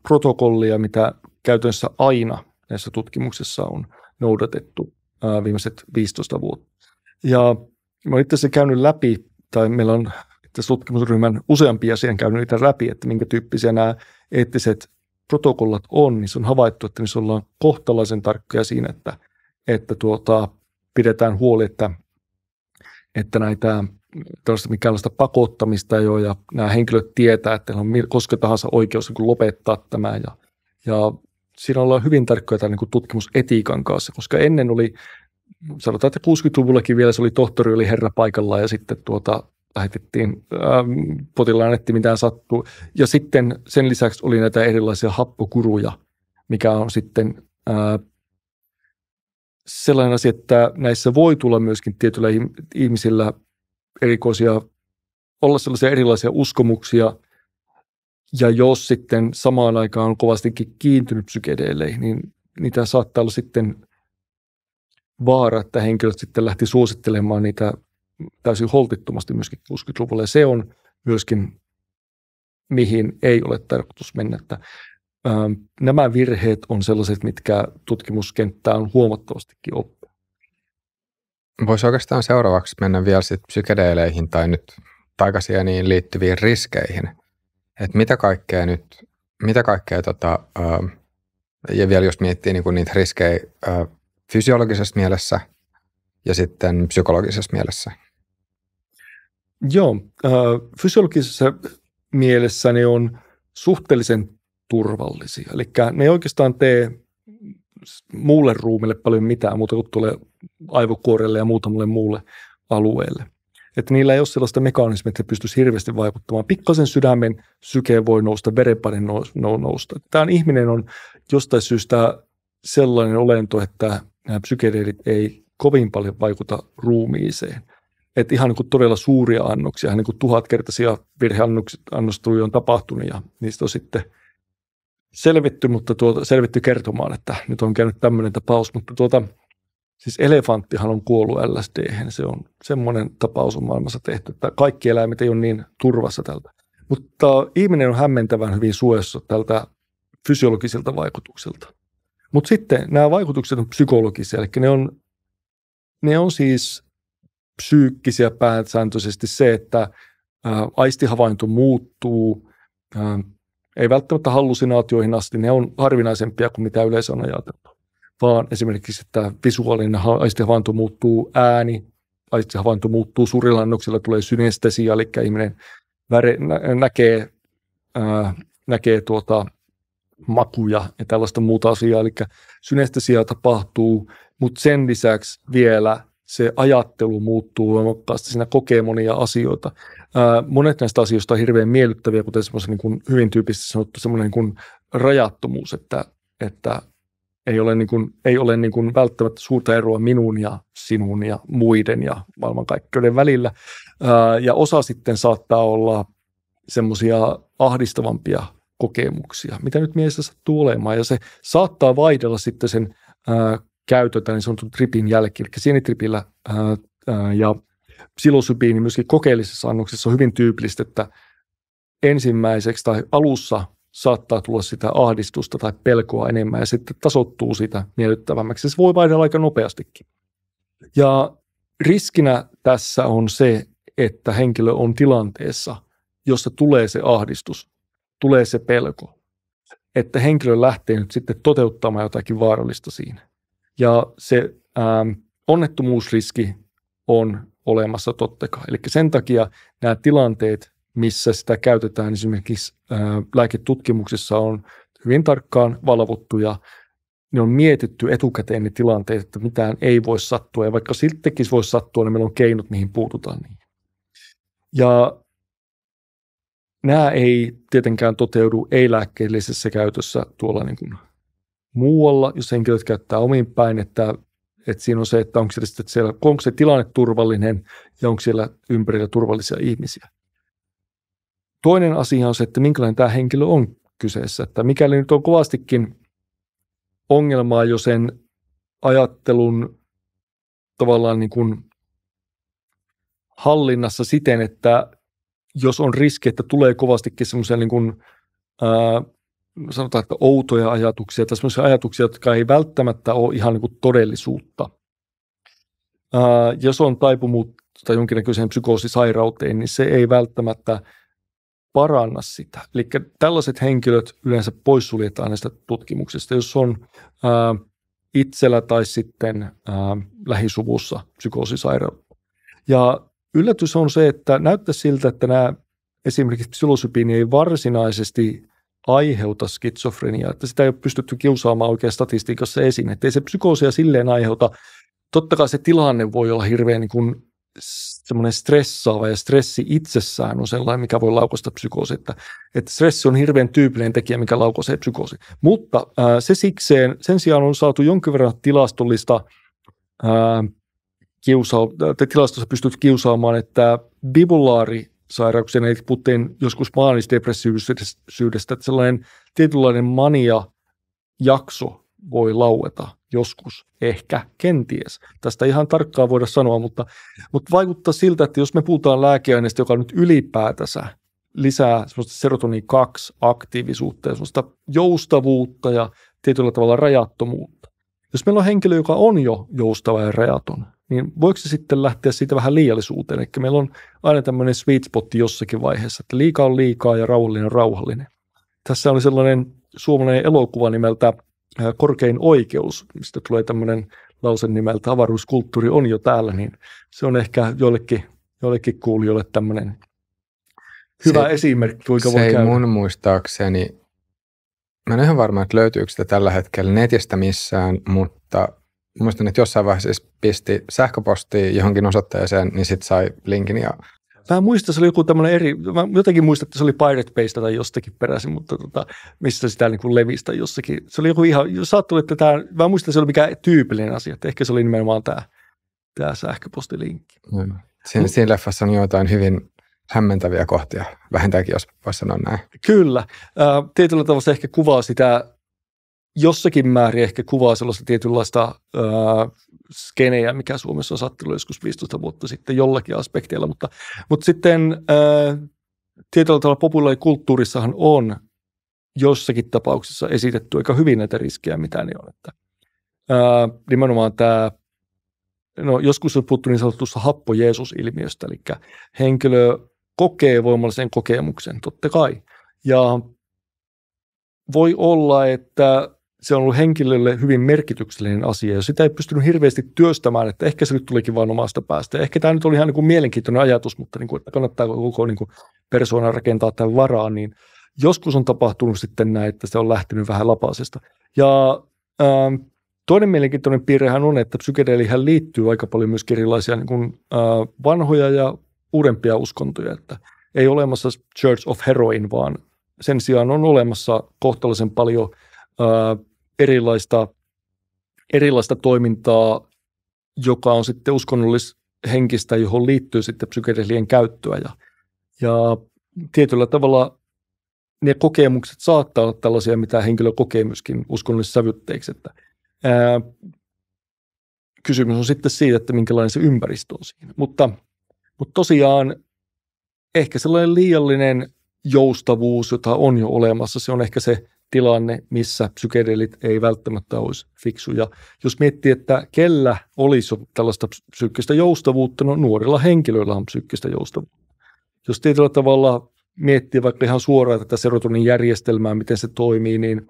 protokollia, mitä käytännössä aina näissä tutkimuksissa on noudatettu viimeiset 15 vuotta. Ja Mä olen itse asiassa käynyt läpi, tai meillä on itse tutkimusryhmän useampia asian käynyt niitä läpi, että minkä tyyppisiä nämä eettiset protokollat on, niin se on havaittu, että niissä ollaan kohtalaisen tarkkoja siinä, että, että tuota, pidetään huoli, että, että näitä tällaista mikäänlaista pakottamista ei ole, ja nämä henkilöt tietää, että heillä on koska tahansa oikeus niin lopettaa tämä, ja, ja siinä ollaan hyvin tarkkoja tämän niin tutkimusetiikan kanssa, koska ennen oli sanotaan, että 60-luvullakin vielä se oli tohtori, oli herra paikalla ja sitten tuota, lähetettiin, ähm, potilaan että mitään sattuu. Ja sitten sen lisäksi oli näitä erilaisia happokuruja, mikä on sitten äh, sellainen asia, että näissä voi tulla myöskin tietyillä ihmisillä erikoisia, olla sellaisia erilaisia uskomuksia, ja jos sitten samaan aikaan on kovastikin kiintynyt psykedeille niin niitä saattaa olla sitten vaara, että henkilöt sitten lähti suosittelemaan niitä täysin holtittomasti myöskin 60-luvulla. Ja se on myöskin, mihin ei ole tarkoitus mennä. Että, ö, ähm, nämä virheet on sellaiset, mitkä tutkimuskenttää on huomattavastikin oppinut. Voisi oikeastaan seuraavaksi mennä vielä sit psykedeileihin tai nyt taikasieniin liittyviin riskeihin. Et mitä kaikkea nyt, mitä kaikkea tota, ähm, ja vielä jos miettii niin niitä riskejä äh, fysiologisessa mielessä ja sitten psykologisessa mielessä? Joo, äh, fysiologisessa mielessä ne on suhteellisen turvallisia. Eli ne ei oikeastaan tee muulle ruumille paljon mitään muuta kuin tulee aivokuorelle ja muutamalle muulle alueelle. Että niillä ei ole sellaista mekanismia, että pystyisi hirveästi vaikuttamaan. Pikkasen sydämen syke voi nousta, verenpaine nousta. Tämä ihminen on jostain syystä sellainen olento, että nämä psykedeelit ei kovin paljon vaikuta ruumiiseen. Että ihan niin kuin todella suuria annoksia, ihan niin kuin tuhatkertaisia virheannosteluja on tapahtunut ja niistä on sitten selvitty, mutta tuota, selvitty kertomaan, että nyt on käynyt tämmöinen tapaus, mutta tuota, siis elefanttihan on kuollut lsd se on semmoinen tapaus on maailmassa tehty, että kaikki eläimet ei ole niin turvassa tältä. Mutta ihminen on hämmentävän hyvin suojassa tältä fysiologisilta vaikutuksilta. Mutta sitten nämä vaikutukset on psykologisia, eli ne on, ne on siis psyykkisiä pääsääntöisesti se, että ä, aistihavainto muuttuu, ä, ei välttämättä hallusinaatioihin asti, ne on harvinaisempia kuin mitä yleensä on ajateltu, vaan esimerkiksi että visuaalinen aistihavainto muuttuu ääni, aistihavainto muuttuu surilannoksilla, tulee synestesia, eli ihminen väre, nä- näkee, ä, näkee tuota, makuja ja tällaista muuta asiaa, eli synestesia tapahtuu, mutta sen lisäksi vielä se ajattelu muuttuu voimakkaasti, siinä kokee monia asioita. Ää, monet näistä asioista on hirveän miellyttäviä, kuten niin kuin, hyvin tyypillisesti sanottu semmoinen niin kuin rajattomuus, että, että ei ole, niin kuin, ei ole niin kuin välttämättä suurta eroa minun ja sinun ja muiden ja maailmankaikkeuden välillä. Ää, ja osa sitten saattaa olla semmoisia ahdistavampia kokemuksia, mitä nyt mielessä sattuu olemaan. Ja se saattaa vaihdella sitten sen käytötä niin sanotun tripin jälkeen, eli sienitripillä ää, ää, ja psilosybiini myöskin kokeellisessa annoksessa on hyvin tyypillistä, että ensimmäiseksi tai alussa saattaa tulla sitä ahdistusta tai pelkoa enemmän ja sitten tasottuu sitä miellyttävämmäksi. Se voi vaihdella aika nopeastikin. Ja riskinä tässä on se, että henkilö on tilanteessa, jossa tulee se ahdistus tulee se pelko, että henkilö lähtee nyt sitten toteuttamaan jotakin vaarallista siinä. Ja se ähm, onnettomuusriski on olemassa totta kai. Eli sen takia nämä tilanteet, missä sitä käytetään esimerkiksi äh, lääketutkimuksessa, on hyvin tarkkaan valvottu ja ne on mietitty etukäteen ne tilanteet, että mitään ei voi sattua. Ja vaikka siltikin voisi sattua, niin meillä on keinot, mihin puututaan niin. Ja Nämä ei tietenkään toteudu ei-lääkkeellisessä käytössä tuolla niin kuin muualla, jos henkilöt käyttää omiin päin, että, että siinä on se, että onko, se, että siellä, onko se tilanne turvallinen ja onko siellä ympärillä turvallisia ihmisiä. Toinen asia on se, että minkälainen tämä henkilö on kyseessä. Että mikäli nyt on kovastikin ongelmaa jo sen ajattelun tavallaan niin kuin hallinnassa siten, että jos on riski, että tulee kovastikin semmoisia niin kuin, ää, sanotaan, että outoja ajatuksia tai semmoisia ajatuksia, jotka ei välttämättä ole ihan niin kuin todellisuutta. Ää, jos on taipumuutta jonkinnäköiseen psykoosisairauteen, niin se ei välttämättä paranna sitä. Eli tällaiset henkilöt yleensä poissuljetaan näistä tutkimuksista. Jos on ää, itsellä tai sitten ää, lähisuvussa psykoosisairautta. Ja yllätys on se, että näyttää siltä, että nämä esimerkiksi psilosypiini ei varsinaisesti aiheuta skitsofreniaa, että sitä ei ole pystytty kiusaamaan oikein statistiikassa esiin, että ei se psykoosia silleen aiheuta. Totta kai se tilanne voi olla hirveän niin kuin semmoinen stressaava ja stressi itsessään on sellainen, mikä voi laukosta psykoosi. Että, että stressi on hirveän tyypillinen tekijä, mikä laukaisee psykoosi. Mutta ää, äh, se sikseen, sen sijaan on saatu jonkin verran tilastollista ää, äh, kiusa- tilastossa pystyt kiusaamaan, että bibulaari sairauksia, eli puhuttiin joskus maanisdepressiivisyydestä, että sellainen tietynlainen mania-jakso voi laueta joskus, ehkä, kenties. Tästä ihan tarkkaa voida sanoa, mutta, mutta vaikuttaa siltä, että jos me puhutaan lääkeaineesta, joka nyt ylipäätänsä lisää semmoista serotonin 2 aktiivisuutta ja semmoista joustavuutta ja tietyllä tavalla rajattomuutta. Jos meillä on henkilö, joka on jo joustava ja rajaton, niin voiko se sitten lähteä siitä vähän liiallisuuteen? Eli meillä on aina tämmöinen sweet spot jossakin vaiheessa, että liikaa on liikaa ja rauhallinen on rauhallinen. Tässä oli sellainen suomalainen elokuva nimeltä äh, Korkein oikeus, mistä tulee tämmöinen lause nimeltä avaruuskulttuuri on jo täällä, niin se on ehkä joillekin, joillekin kuulijoille tämmöinen hyvä se, esimerkki, kuinka se voi käydä. Se ei mun muistaakseni, mä en ihan varma, että löytyykö sitä tällä hetkellä netistä missään, mutta muistan, että jossain vaiheessa siis pisti sähköpostia johonkin osoitteeseen, niin sitten sai linkin ja Mä muistan, se oli joku tämmöinen eri, mä jotenkin muistan, että se oli Pirate Base tai jostakin peräisin, mutta tota, missä sitä niin kuin levistä jossakin. Se oli joku ihan, saattoi että tämä, mä muistan, että se oli mikä tyypillinen asia, että ehkä se oli nimenomaan tämä, tämä sähköpostilinkki. Mm. Siinä, siinä leffassa on jotain hyvin hämmentäviä kohtia, vähintäänkin jos voisi sanoa näin. Kyllä. tietyllä tavalla se ehkä kuvaa sitä jossakin määrin ehkä kuvaa sellaista tietynlaista öö, skenejä, mikä Suomessa on sattunut joskus 15 vuotta sitten jollakin aspekteilla, mutta, mutta sitten öö, tietyllä tavalla populaarikulttuurissahan on jossakin tapauksessa esitetty aika hyvin näitä riskejä, mitä ne on. Että, ää, nimenomaan tämä, no joskus on puhuttu niin sanotusta happo Jeesus-ilmiöstä, eli henkilö kokee voimallisen kokemuksen, totta kai. Ja voi olla, että se on ollut henkilölle hyvin merkityksellinen asia, ja sitä ei pystynyt hirveästi työstämään, että ehkä se nyt tulikin vain omasta päästä. Ehkä tämä nyt oli ihan niin kuin mielenkiintoinen ajatus, mutta niin kuin, että kannattaako koko niin kuin persoona rakentaa tämän varaan, niin joskus on tapahtunut sitten näin, että se on lähtenyt vähän lapasesta. Ja ähm, toinen mielenkiintoinen piirrehän on, että psykedeelihän liittyy aika paljon myös erilaisia niin kuin, äh, vanhoja ja uudempia uskontoja, että ei olemassa Church of Heroin, vaan sen sijaan on olemassa kohtalaisen paljon äh, erilaista, erilaista toimintaa, joka on sitten uskonnollishenkistä, johon liittyy sitten psykedelien käyttöä. Ja, ja tietyllä tavalla ne kokemukset saattaa olla tällaisia, mitä henkilö kokee myöskin uskonnollisissa Että, ää, kysymys on sitten siitä, että minkälainen se ympäristö on siinä. Mutta, mutta tosiaan ehkä sellainen liiallinen joustavuus, jota on jo olemassa, se on ehkä se tilanne, missä psykedelit ei välttämättä olisi fiksuja. Jos miettii, että kellä olisi tällaista psyykkistä joustavuutta, no nuorilla henkilöillä on psyykkistä joustavuutta. Jos tietyllä tavalla miettii vaikka ihan suoraan tätä serotonin järjestelmää, miten se toimii, niin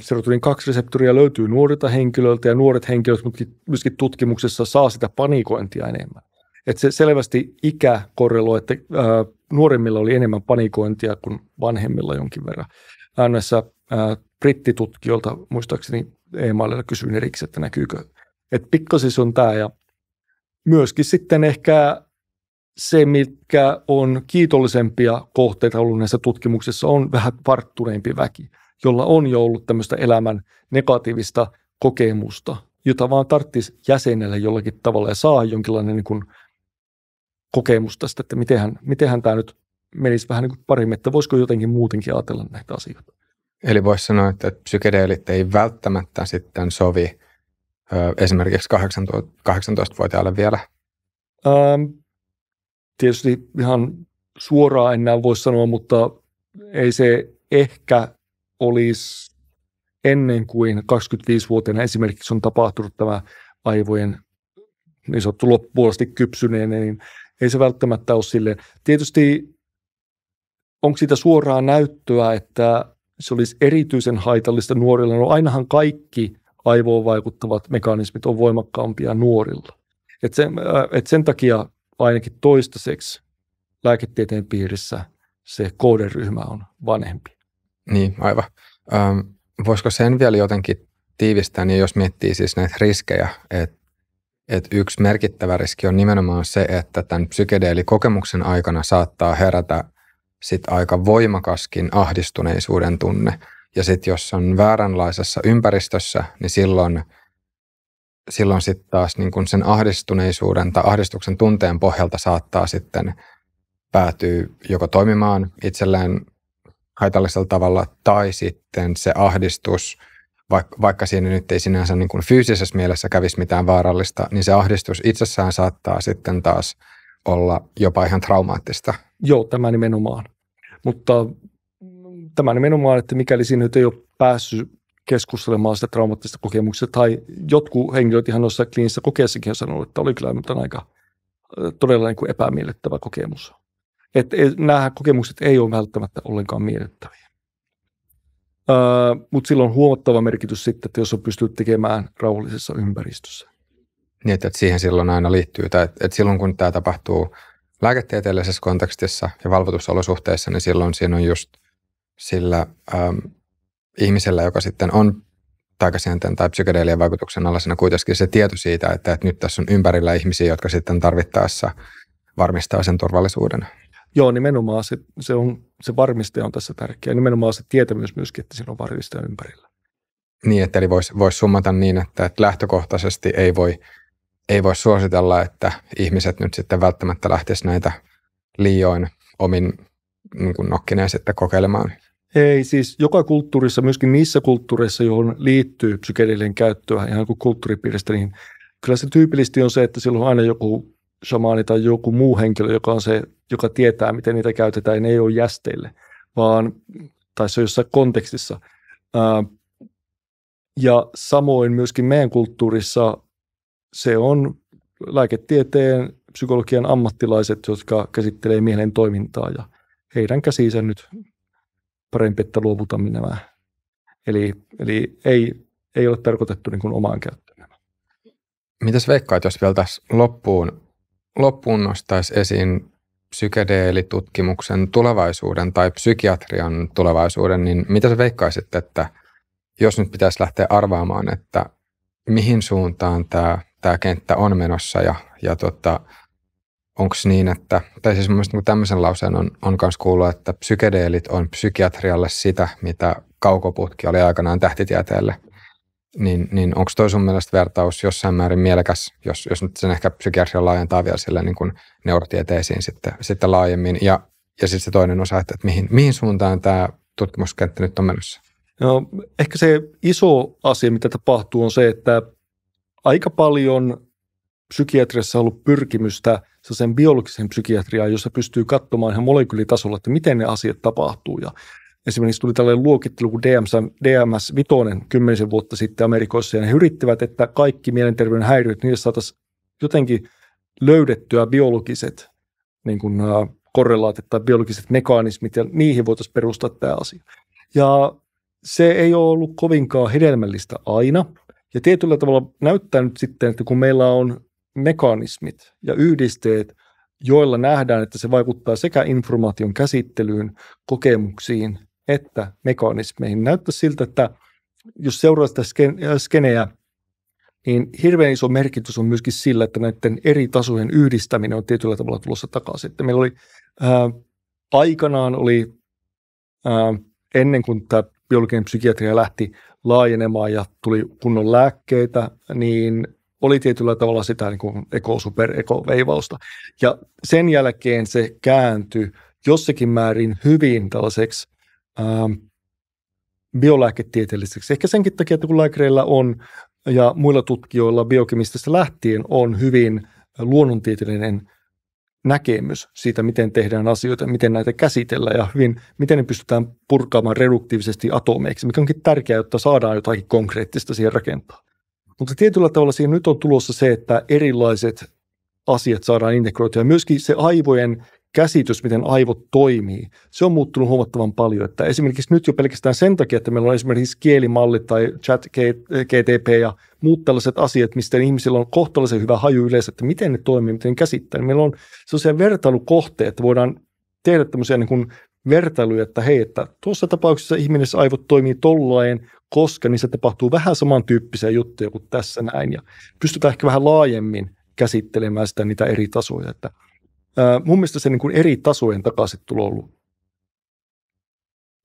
serotonin kaksi reseptoria löytyy nuorilta henkilöiltä ja nuoret henkilöt myöskin tutkimuksessa saa sitä panikointia enemmän. Että se selvästi ikä korreloi, että ää, nuoremmilla oli enemmän panikointia kuin vanhemmilla jonkin verran äänessä ää, brittitutkijoilta, muistaakseni e-maililla kysyin erikseen, että näkyykö. Että pikkasis on tämä ja myöskin sitten ehkä se, mitkä on kiitollisempia kohteita ollut näissä tutkimuksissa, on vähän varttuneempi väki, jolla on jo ollut tämmöistä elämän negatiivista kokemusta, jota vaan tarvitsisi jäsenelle jollakin tavalla ja saa jonkinlainen niin kuin kokemus tästä, että miten mitenhän tämä nyt menisi vähän niin kuin pari mettä. Voisiko jotenkin muutenkin ajatella näitä asioita? Eli voisi sanoa, että psykedeelit ei välttämättä sitten sovi ö, esimerkiksi 18-vuotiaalle vielä? Ähm, tietysti ihan suoraan enää voi sanoa, mutta ei se ehkä olisi ennen kuin 25-vuotiaana esimerkiksi on tapahtunut tämä aivojen niin sanottu loppupuolesti kypsyneen, niin ei se välttämättä ole silleen. Tietysti onko siitä suoraa näyttöä, että se olisi erityisen haitallista nuorilla? No ainahan kaikki aivoon vaikuttavat mekanismit on voimakkaampia nuorilla. Et sen, äh, et sen takia ainakin toistaiseksi lääketieteen piirissä se kooderyhmä on vanhempi. Niin, aivan. Ähm, voisiko sen vielä jotenkin tiivistää, niin jos miettii siis näitä riskejä, että et yksi merkittävä riski on nimenomaan se, että tämän psykedeelikokemuksen aikana saattaa herätä sit aika voimakaskin ahdistuneisuuden tunne. Ja sitten jos on vääränlaisessa ympäristössä, niin silloin, silloin sitten taas niin kun sen ahdistuneisuuden tai ahdistuksen tunteen pohjalta saattaa sitten päätyä joko toimimaan itselleen haitallisella tavalla tai sitten se ahdistus, vaikka, vaikka siinä nyt ei sinänsä niin kuin fyysisessä mielessä kävisi mitään vaarallista, niin se ahdistus itsessään saattaa sitten taas – olla jopa ihan traumaattista. Joo, tämä nimenomaan. Mutta tämä nimenomaan, että mikäli siinä nyt ei ole päässyt keskustelemaan sitä traumaattista kokemuksesta, tai jotkut henkilöt ihan noissa kliinisissä kokeissakin on sanonut, että oli kyllä nyt aika todella niin kuin epämiellyttävä kokemus. Että nämä kokemukset ei ole välttämättä ollenkaan miellyttäviä. Öö, Mutta sillä on huomattava merkitys sitten, että jos on pystynyt tekemään rauhallisessa ympäristössä. Niin, että, siihen silloin aina liittyy, tai että, että silloin kun tämä tapahtuu lääketieteellisessä kontekstissa ja valvotusolosuhteissa, niin silloin siinä on just sillä ähm, ihmisellä, joka sitten on taikasienten tai psykedelian vaikutuksen alaisena kuitenkin se tieto siitä, että, että nyt tässä on ympärillä ihmisiä, jotka sitten tarvittaessa varmistaa sen turvallisuuden. Joo, nimenomaan se, se, on, se varmistaja on tässä tärkeä. Nimenomaan se tietämys myöskin, että siinä on varmistaja ympärillä. Niin, että eli voisi vois summata niin, että, että lähtökohtaisesti ei voi ei voi suositella, että ihmiset nyt sitten välttämättä lähtisi näitä liioin omin niin kuin nokkineen sitten kokeilemaan. Ei, siis joka kulttuurissa, myöskin niissä kulttuureissa, johon liittyy psykedelien käyttöä ihan kuin kulttuuripiiristä, niin kyllä se tyypillisesti on se, että silloin on aina joku shamaani tai joku muu henkilö, joka on se, joka tietää, miten niitä käytetään, ja ne ei ole jästeille, vaan tai se on jossain kontekstissa. ja samoin myöskin meidän kulttuurissa se on lääketieteen psykologian ammattilaiset, jotka käsittelee mielen toimintaa ja heidän käsiinsä nyt parempi, että luovutamme nämä. Eli, eli ei, ei ole tarkoitettu niin kuin omaan käyttöön nämä. Mitäs veikkaat, jos vielä tässä loppuun, loppuun nostaisi esiin psykedeelitutkimuksen tulevaisuuden tai psykiatrian tulevaisuuden, niin mitä sä veikkaisit, että jos nyt pitäisi lähteä arvaamaan, että mihin suuntaan tämä tämä kenttä on menossa ja, ja tota, onko niin, että, tai siis mun niin tämmöisen lauseen on, on myös kuullut, että psykedeelit on psykiatrialle sitä, mitä kaukoputki oli aikanaan tähtitieteelle. Niin, niin onko toi sun mielestä vertaus jossain määrin mielekäs, jos, jos nyt sen ehkä psykiatria laajentaa vielä sille niin kuin neurotieteisiin sitten, sitten laajemmin. Ja, ja sitten se toinen osa, että, että mihin, mihin suuntaan tämä tutkimuskenttä nyt on menossa? No, ehkä se iso asia, mitä tapahtuu, on se, että aika paljon psykiatriassa ollut pyrkimystä sen biologiseen psykiatriaan, jossa pystyy katsomaan ihan molekyylitasolla, että miten ne asiat tapahtuu. Ja esimerkiksi tuli tällainen luokittelu kuin DMS, DMS Vitoinen kymmenisen vuotta sitten Amerikoissa, ja he yrittivät, että kaikki mielenterveyden häiriöt, niissä saataisiin jotenkin löydettyä biologiset niin kuin, uh, korrelaatit tai biologiset mekanismit, ja niihin voitaisiin perustaa tämä asia. Ja se ei ole ollut kovinkaan hedelmällistä aina, ja tietyllä tavalla näyttää nyt sitten, että kun meillä on mekanismit ja yhdisteet, joilla nähdään, että se vaikuttaa sekä informaation käsittelyyn, kokemuksiin että mekanismeihin. Näyttää siltä, että jos seuraa sitä äh, skenejä, niin hirveän iso merkitys on myöskin sillä, että näiden eri tasojen yhdistäminen on tietyllä tavalla tulossa takaisin. Että meillä oli ää, äh, aikanaan oli ää, äh, ennen kuin tämä biologinen psykiatria lähti laajenemaan ja tuli kunnon lääkkeitä, niin oli tietyllä tavalla sitä niin kuin eko eko veivausta Ja sen jälkeen se kääntyi jossakin määrin hyvin tällaiseksi ähm, biolääketieteelliseksi. Ehkä senkin takia, että kun lääkäreillä on ja muilla tutkijoilla biokemistista lähtien on hyvin luonnontieteellinen näkemys siitä, miten tehdään asioita, miten näitä käsitellään ja hyvin, miten ne pystytään purkaamaan reduktiivisesti atomeiksi, mikä onkin tärkeää, jotta saadaan jotakin konkreettista siihen rakentaa. Mutta tietyllä tavalla siinä nyt on tulossa se, että erilaiset asiat saadaan integroitua. Myöskin se aivojen käsitys, miten aivot toimii, se on muuttunut huomattavan paljon. Että esimerkiksi nyt jo pelkästään sen takia, että meillä on esimerkiksi kielimallit tai chat GTP eh, ja muut tällaiset asiat, mistä ihmisillä on kohtalaisen hyvä haju yleensä, että miten ne toimii, miten ne käsittää. Meillä on sellaisia vertailukohteita, että voidaan tehdä tämmöisiä niin kuin vertailuja, että hei, että tuossa tapauksessa ihminen aivot toimii tollain, koska niissä tapahtuu vähän samantyyppisiä juttuja kuin tässä näin. Ja pystytään ehkä vähän laajemmin käsittelemään sitä niitä eri tasoja. Että mun mielestä se niin kuin eri tasojen takaisintulo on ollut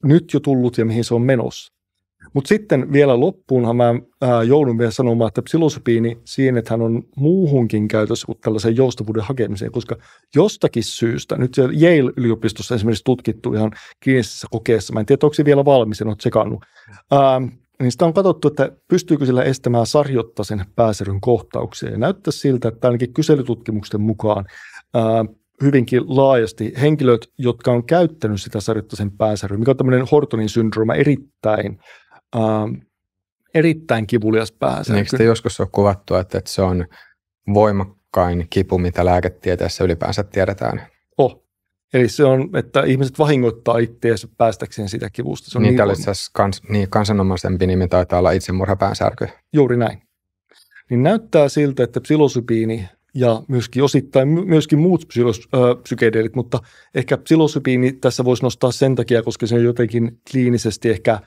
nyt jo tullut ja mihin se on menossa. Mutta sitten vielä loppuunhan mä ää, joudun vielä sanomaan, että psilosopiini siihen, että hän on muuhunkin käytössä kuin tällaisen joustavuuden hakemiseen, koska jostakin syystä, nyt siellä Yale-yliopistossa esimerkiksi tutkittu ihan kiinnisessä kokeessa, mä en tiedä, onko se vielä valmis, en ole tsekannut, ää, niin sitä on katsottu, että pystyykö sillä estämään sarjottaisen pääseryn kohtauksia. Ja näyttää siltä, että ainakin kyselytutkimusten mukaan ää, hyvinkin laajasti henkilöt, jotka on käyttänyt sitä sarjottaisen pääsäryä, mikä on tämmöinen Hortonin syndrooma erittäin, äh, erittäin kivulias pääsäry. Eikö sitä joskus ole kuvattu, että, että se on voimakkain kipu, mitä lääketieteessä ylipäänsä tiedetään? Oh. Eli se on, että ihmiset vahingoittaa itseänsä päästäkseen sitä kivusta. Se on niin, niin, kans, niin kansanomaisempi nimi taitaa olla itsemurhapäänsärky. Juuri näin. Niin näyttää siltä, että psilosybiini ja myöskin osittain myöskin muut psylos, psykedeelit, mutta ehkä psilosypiini tässä voisi nostaa sen takia, koska se on jotenkin kliinisesti ehkä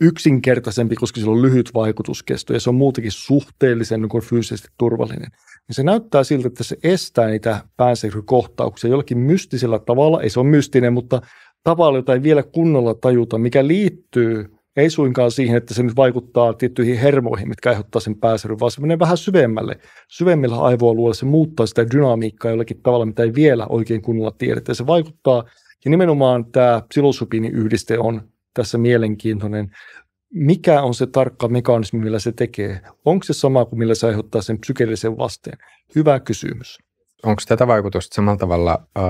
yksinkertaisempi, koska sillä on lyhyt vaikutuskesto ja se on muutenkin suhteellisen niin fyysisesti turvallinen. Ja niin se näyttää siltä, että se estää niitä päänsärkykohtauksia jollakin mystisellä tavalla, ei se ole mystinen, mutta tavalla, jota ei vielä kunnolla tajuta, mikä liittyy ei suinkaan siihen, että se nyt vaikuttaa tiettyihin hermoihin, mitkä aiheuttaa sen pääsäryn, vaan se menee vähän syvemmälle. Syvemmillä aivoalueilla se muuttaa sitä dynamiikkaa jollakin tavalla, mitä ei vielä oikein kunnolla tiedetä. Se vaikuttaa, ja nimenomaan tämä psilosybiini-yhdiste on tässä mielenkiintoinen mikä on se tarkka mekanismi, millä se tekee? Onko se sama kuin millä se aiheuttaa sen psykeellisen vasteen? Hyvä kysymys onko tätä vaikutusta samalla tavalla äh,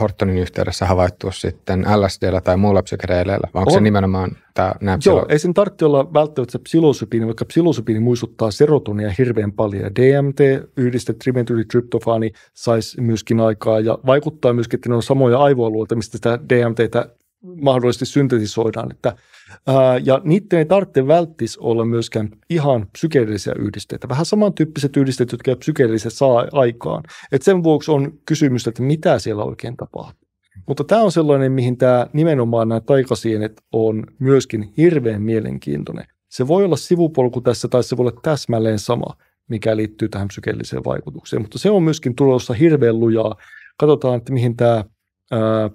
Hortonin yhteydessä havaittu sitten lsd tai muulla psykereillä, vai onko on. se nimenomaan tämä nämä Joo, ei sen tarvitse olla välttämättä psilosypiini, vaikka psilosypiini muistuttaa serotonia hirveän paljon, ja DMT, yhdiste trimetylitryptofaani, saisi myöskin aikaa, ja vaikuttaa myöskin, että ne on samoja aivoalueita, mistä sitä DMTtä mahdollisesti syntetisoidaan. Että, ää, ja niiden ei tarvitse välttis olla myöskään ihan psykeellisiä yhdisteitä. Vähän samantyyppiset yhdisteet, jotka psykeelliset saa aikaan. Et sen vuoksi on kysymys, että mitä siellä oikein tapahtuu. Mutta tämä on sellainen, mihin tämä nimenomaan nämä taikasienet on myöskin hirveän mielenkiintoinen. Se voi olla sivupolku tässä tai se voi olla täsmälleen sama, mikä liittyy tähän psykeelliseen vaikutukseen. Mutta se on myöskin tulossa hirveän lujaa. Katsotaan, että mihin tämä ää,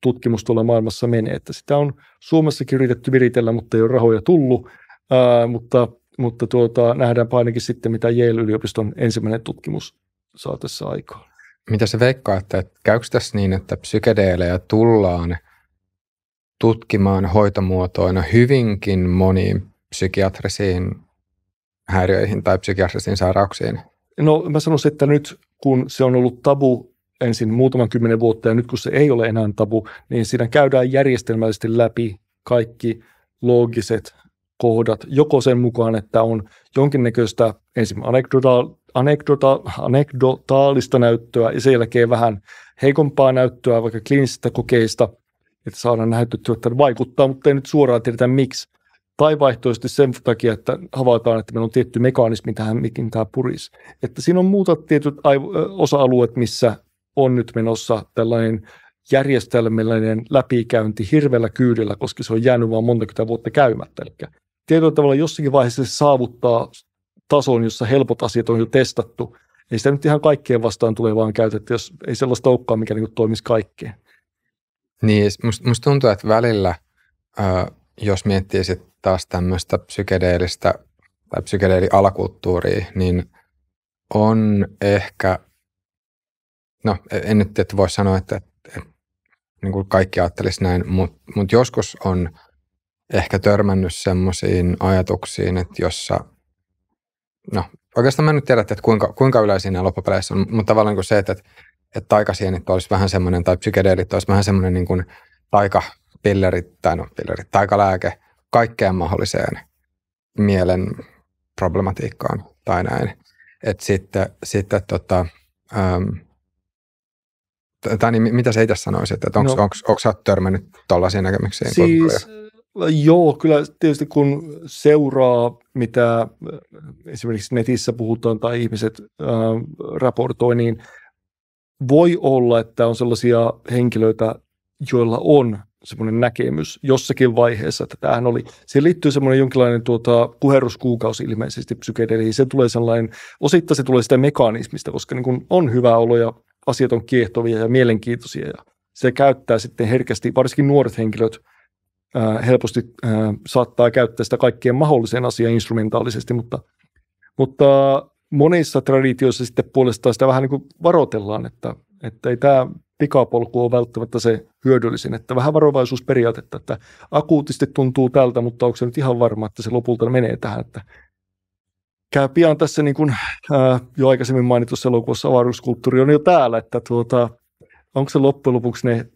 tutkimus tuolla maailmassa menee. Että sitä on Suomessakin yritetty viritellä, mutta ei ole rahoja tullut, ää, mutta, mutta tuota, nähdäänpä ainakin sitten, mitä Yale-yliopiston ensimmäinen tutkimus saa tässä aikaan. Mitä se veikkaa, että käykö tässä niin, että psykedeelejä tullaan tutkimaan hoitomuotoina hyvinkin moniin psykiatrisiin häiriöihin tai psykiatrisiin sairauksiin? No mä sanoisin, että nyt kun se on ollut tabu ensin muutaman kymmenen vuotta ja nyt kun se ei ole enää tabu, niin siinä käydään järjestelmällisesti läpi kaikki loogiset kohdat, joko sen mukaan, että on jonkinnäköistä ensin anekdotaal, anekdota, anekdotaalista näyttöä ja sen jälkeen vähän heikompaa näyttöä vaikka kliinisistä kokeista, että saadaan näytettyä, että vaikuttaa, mutta ei nyt suoraan tiedetä miksi. Tai vaihtoehtoisesti sen takia, että havaitaan, että meillä on tietty mekanismi tähän, mikin tämä puris. Että siinä on muutat tietyt aivo- osa-alueet, missä on nyt menossa tällainen järjestelmällinen läpikäynti hirveällä kyydillä, koska se on jäänyt vain monta vuotta käymättä. Eli tietyllä tavalla jossakin vaiheessa se saavuttaa tason, jossa helpot asiat on jo testattu. Ei sitä nyt ihan kaikkeen vastaan tule vaan käytetty, jos ei sellaista olekaan, mikä niin toimisi kaikkeen. Niin, musta, musta tuntuu, että välillä, jos miettii sitten taas tämmöistä psykedeellistä tai psykedeeli alakulttuuria, niin on ehkä no e- en nyt että voi sanoa, että, että, että niin kuin kaikki ajattelisi näin, mutta mut joskus on ehkä törmännyt semmoisiin ajatuksiin, että jossa, no oikeastaan mä nyt tiedä, että kuinka, kuinka yleisiä nämä loppupeleissä on, mutta tavallaan niin se, että, että, että taikasienit olisi vähän semmoinen, tai psykedeelit olisi vähän semmoinen niin kuin taikapilleri, tai no pilleri, taikalääke kaikkeen mahdolliseen mielen problematiikkaan tai näin. Että sitten, sitten tota, ähm, tai niin, mitä sä itse sanoisit, että onko no, sä törmännyt tällaisiin näkemyksiin? Siis, äh, joo, kyllä tietysti kun seuraa, mitä äh, esimerkiksi netissä puhutaan tai ihmiset äh, raportoi, niin voi olla, että on sellaisia henkilöitä, joilla on semmoinen näkemys jossakin vaiheessa, että tämähän oli, siihen liittyy semmoinen jonkinlainen tuota, puheruskuukausi ilmeisesti psykedeliin, se tulee sellainen, osittain se tulee sitä mekanismista, koska niin kun on hyvä olo ja asiat on kiehtovia ja mielenkiintoisia ja se käyttää sitten herkästi, varsinkin nuoret henkilöt ää, helposti ää, saattaa käyttää sitä kaikkeen mahdolliseen asiaan instrumentaalisesti, mutta, mutta monissa traditioissa sitten puolestaan sitä vähän niin kuin varoitellaan, että, että ei tämä pikapolku ole välttämättä se hyödyllisin, että vähän varovaisuusperiaatetta, että akuutisti tuntuu tältä, mutta onko se nyt ihan varma, että se lopulta menee tähän, että käy pian tässä niin kuin, äh, jo aikaisemmin mainitussa elokuvassa avaruuskulttuuri on jo täällä, että tuota, onko se loppujen lopuksi ne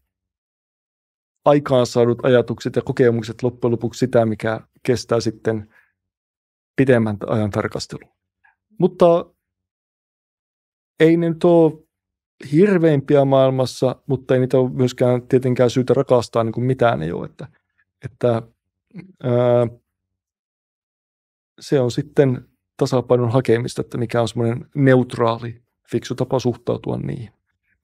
aikaansaadut ajatukset ja kokemukset loppujen lopuksi sitä, mikä kestää sitten pidemmän ajan tarkastelu. Mutta ei ne nyt ole hirveimpiä maailmassa, mutta ei niitä ole myöskään tietenkään syytä rakastaa, niin kuin mitään ei ole. Että, että, ää, äh, se on sitten tasapainon hakemista, että mikä on semmoinen neutraali, fiksu tapa suhtautua niihin.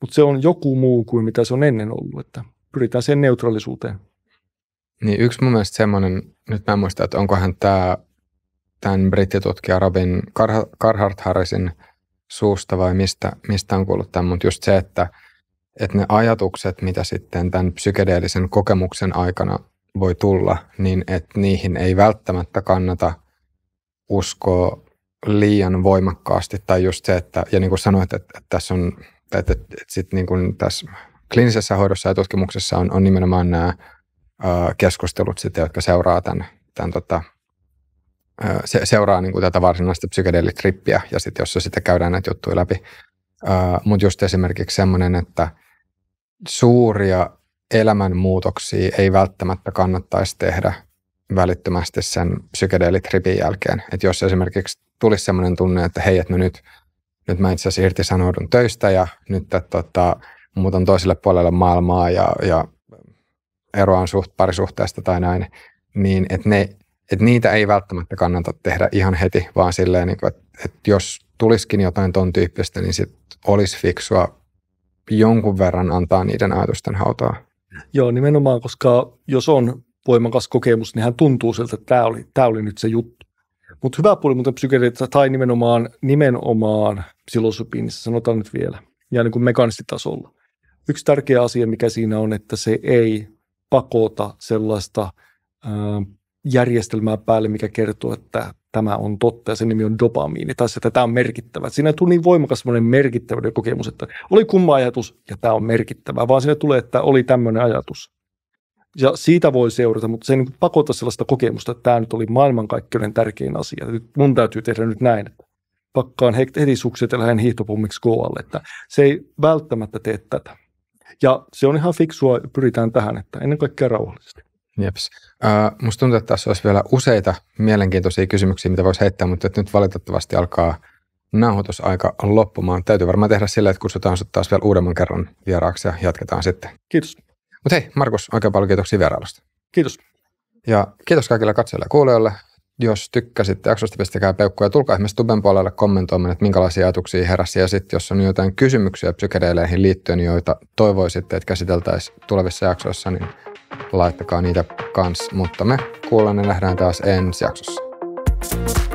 Mutta se on joku muu kuin mitä se on ennen ollut, että pyritään sen neutraalisuuteen. Niin yksi mun mielestä semmoinen, nyt mä en muista, että onkohan tämä tämän brittitutkija Robin Carhart Harrisin suusta vai mistä, mistä on kuullut tämän, mutta just se, että, että ne ajatukset, mitä sitten tämän psykedeellisen kokemuksen aikana voi tulla, niin että niihin ei välttämättä kannata uskoa liian voimakkaasti tai just se, että, ja niin kuin sanoit, että, että tässä on, että, että, että sit niin kuin tässä kliinisessä hoidossa ja tutkimuksessa on, on nimenomaan nämä ö, keskustelut sitten, jotka seuraa tämän, tämän tota, se, seuraa niin kuin tätä varsinaista psykedelitrippiä ja sitten jossa sitä käydään näitä juttuja läpi. Mutta just esimerkiksi semmoinen, että suuria elämänmuutoksia ei välttämättä kannattaisi tehdä välittömästi sen psykedeelitripin jälkeen. Että jos esimerkiksi tulisi sellainen tunne, että hei, että no nyt, nyt mä itse asiassa irtisanoudun töistä ja nyt tota, muutan toiselle puolelle maailmaa ja, ja eroan suht, parisuhteesta tai näin, niin että ne, et niitä ei välttämättä kannata tehdä ihan heti, vaan silleen, niin että et jos tulisikin jotain ton tyyppistä, niin sit olisi fiksua jonkun verran antaa niiden ajatusten hautaa. Joo, nimenomaan, koska jos on voimakas kokemus, niin hän tuntuu siltä, että tämä oli, tämä oli nyt se juttu. Mutta hyvä puoli muuten psykedeliikka tai nimenomaan, nimenomaan psilosopiinissa, sanotaan nyt vielä, ja niin kuin mekanistitasolla. Yksi tärkeä asia, mikä siinä on, että se ei pakota sellaista äh, järjestelmää päälle, mikä kertoo, että tämä on totta ja sen nimi on dopamiini, tai että tämä on merkittävä. Siinä tuli niin voimakas sellainen merkittävyyden kokemus, että oli kumma ajatus ja tämä on merkittävä, vaan siinä tulee, että oli tämmöinen ajatus ja siitä voi seurata, mutta se ei niin pakota sellaista kokemusta, että tämä nyt oli maailmankaikkeuden tärkein asia. Nyt mun täytyy tehdä nyt näin, että pakkaan heti sukset ja lähden hiihtopummiksi koolle. Että se ei välttämättä tee tätä. Ja se on ihan fiksua, pyritään tähän, että ennen kaikkea rauhallisesti. Jeps. Äh, musta tuntuu, että tässä olisi vielä useita mielenkiintoisia kysymyksiä, mitä voisi heittää, mutta nyt valitettavasti alkaa nauhoitusaika loppumaan. Täytyy varmaan tehdä silleen, että kutsutaan sinut taas vielä uudemman kerran vieraaksi ja jatketaan sitten. Kiitos. Mutta hei, Markus, oikein paljon kiitoksia vierailusta. Kiitos. Ja kiitos kaikille katsojille ja kuulijoille. Jos tykkäsit, jaksosta, pistäkää peukkuja ja tulkaa ihmeessä tuben puolelle kommentoimaan, että minkälaisia ajatuksia heräsi. Ja sitten jos on jotain kysymyksiä psykedeileihin liittyen, joita toivoisitte, että käsiteltäisiin tulevissa jaksoissa, niin laittakaa niitä kans. Mutta me kuullaan ja nähdään taas ensi jaksossa. thank you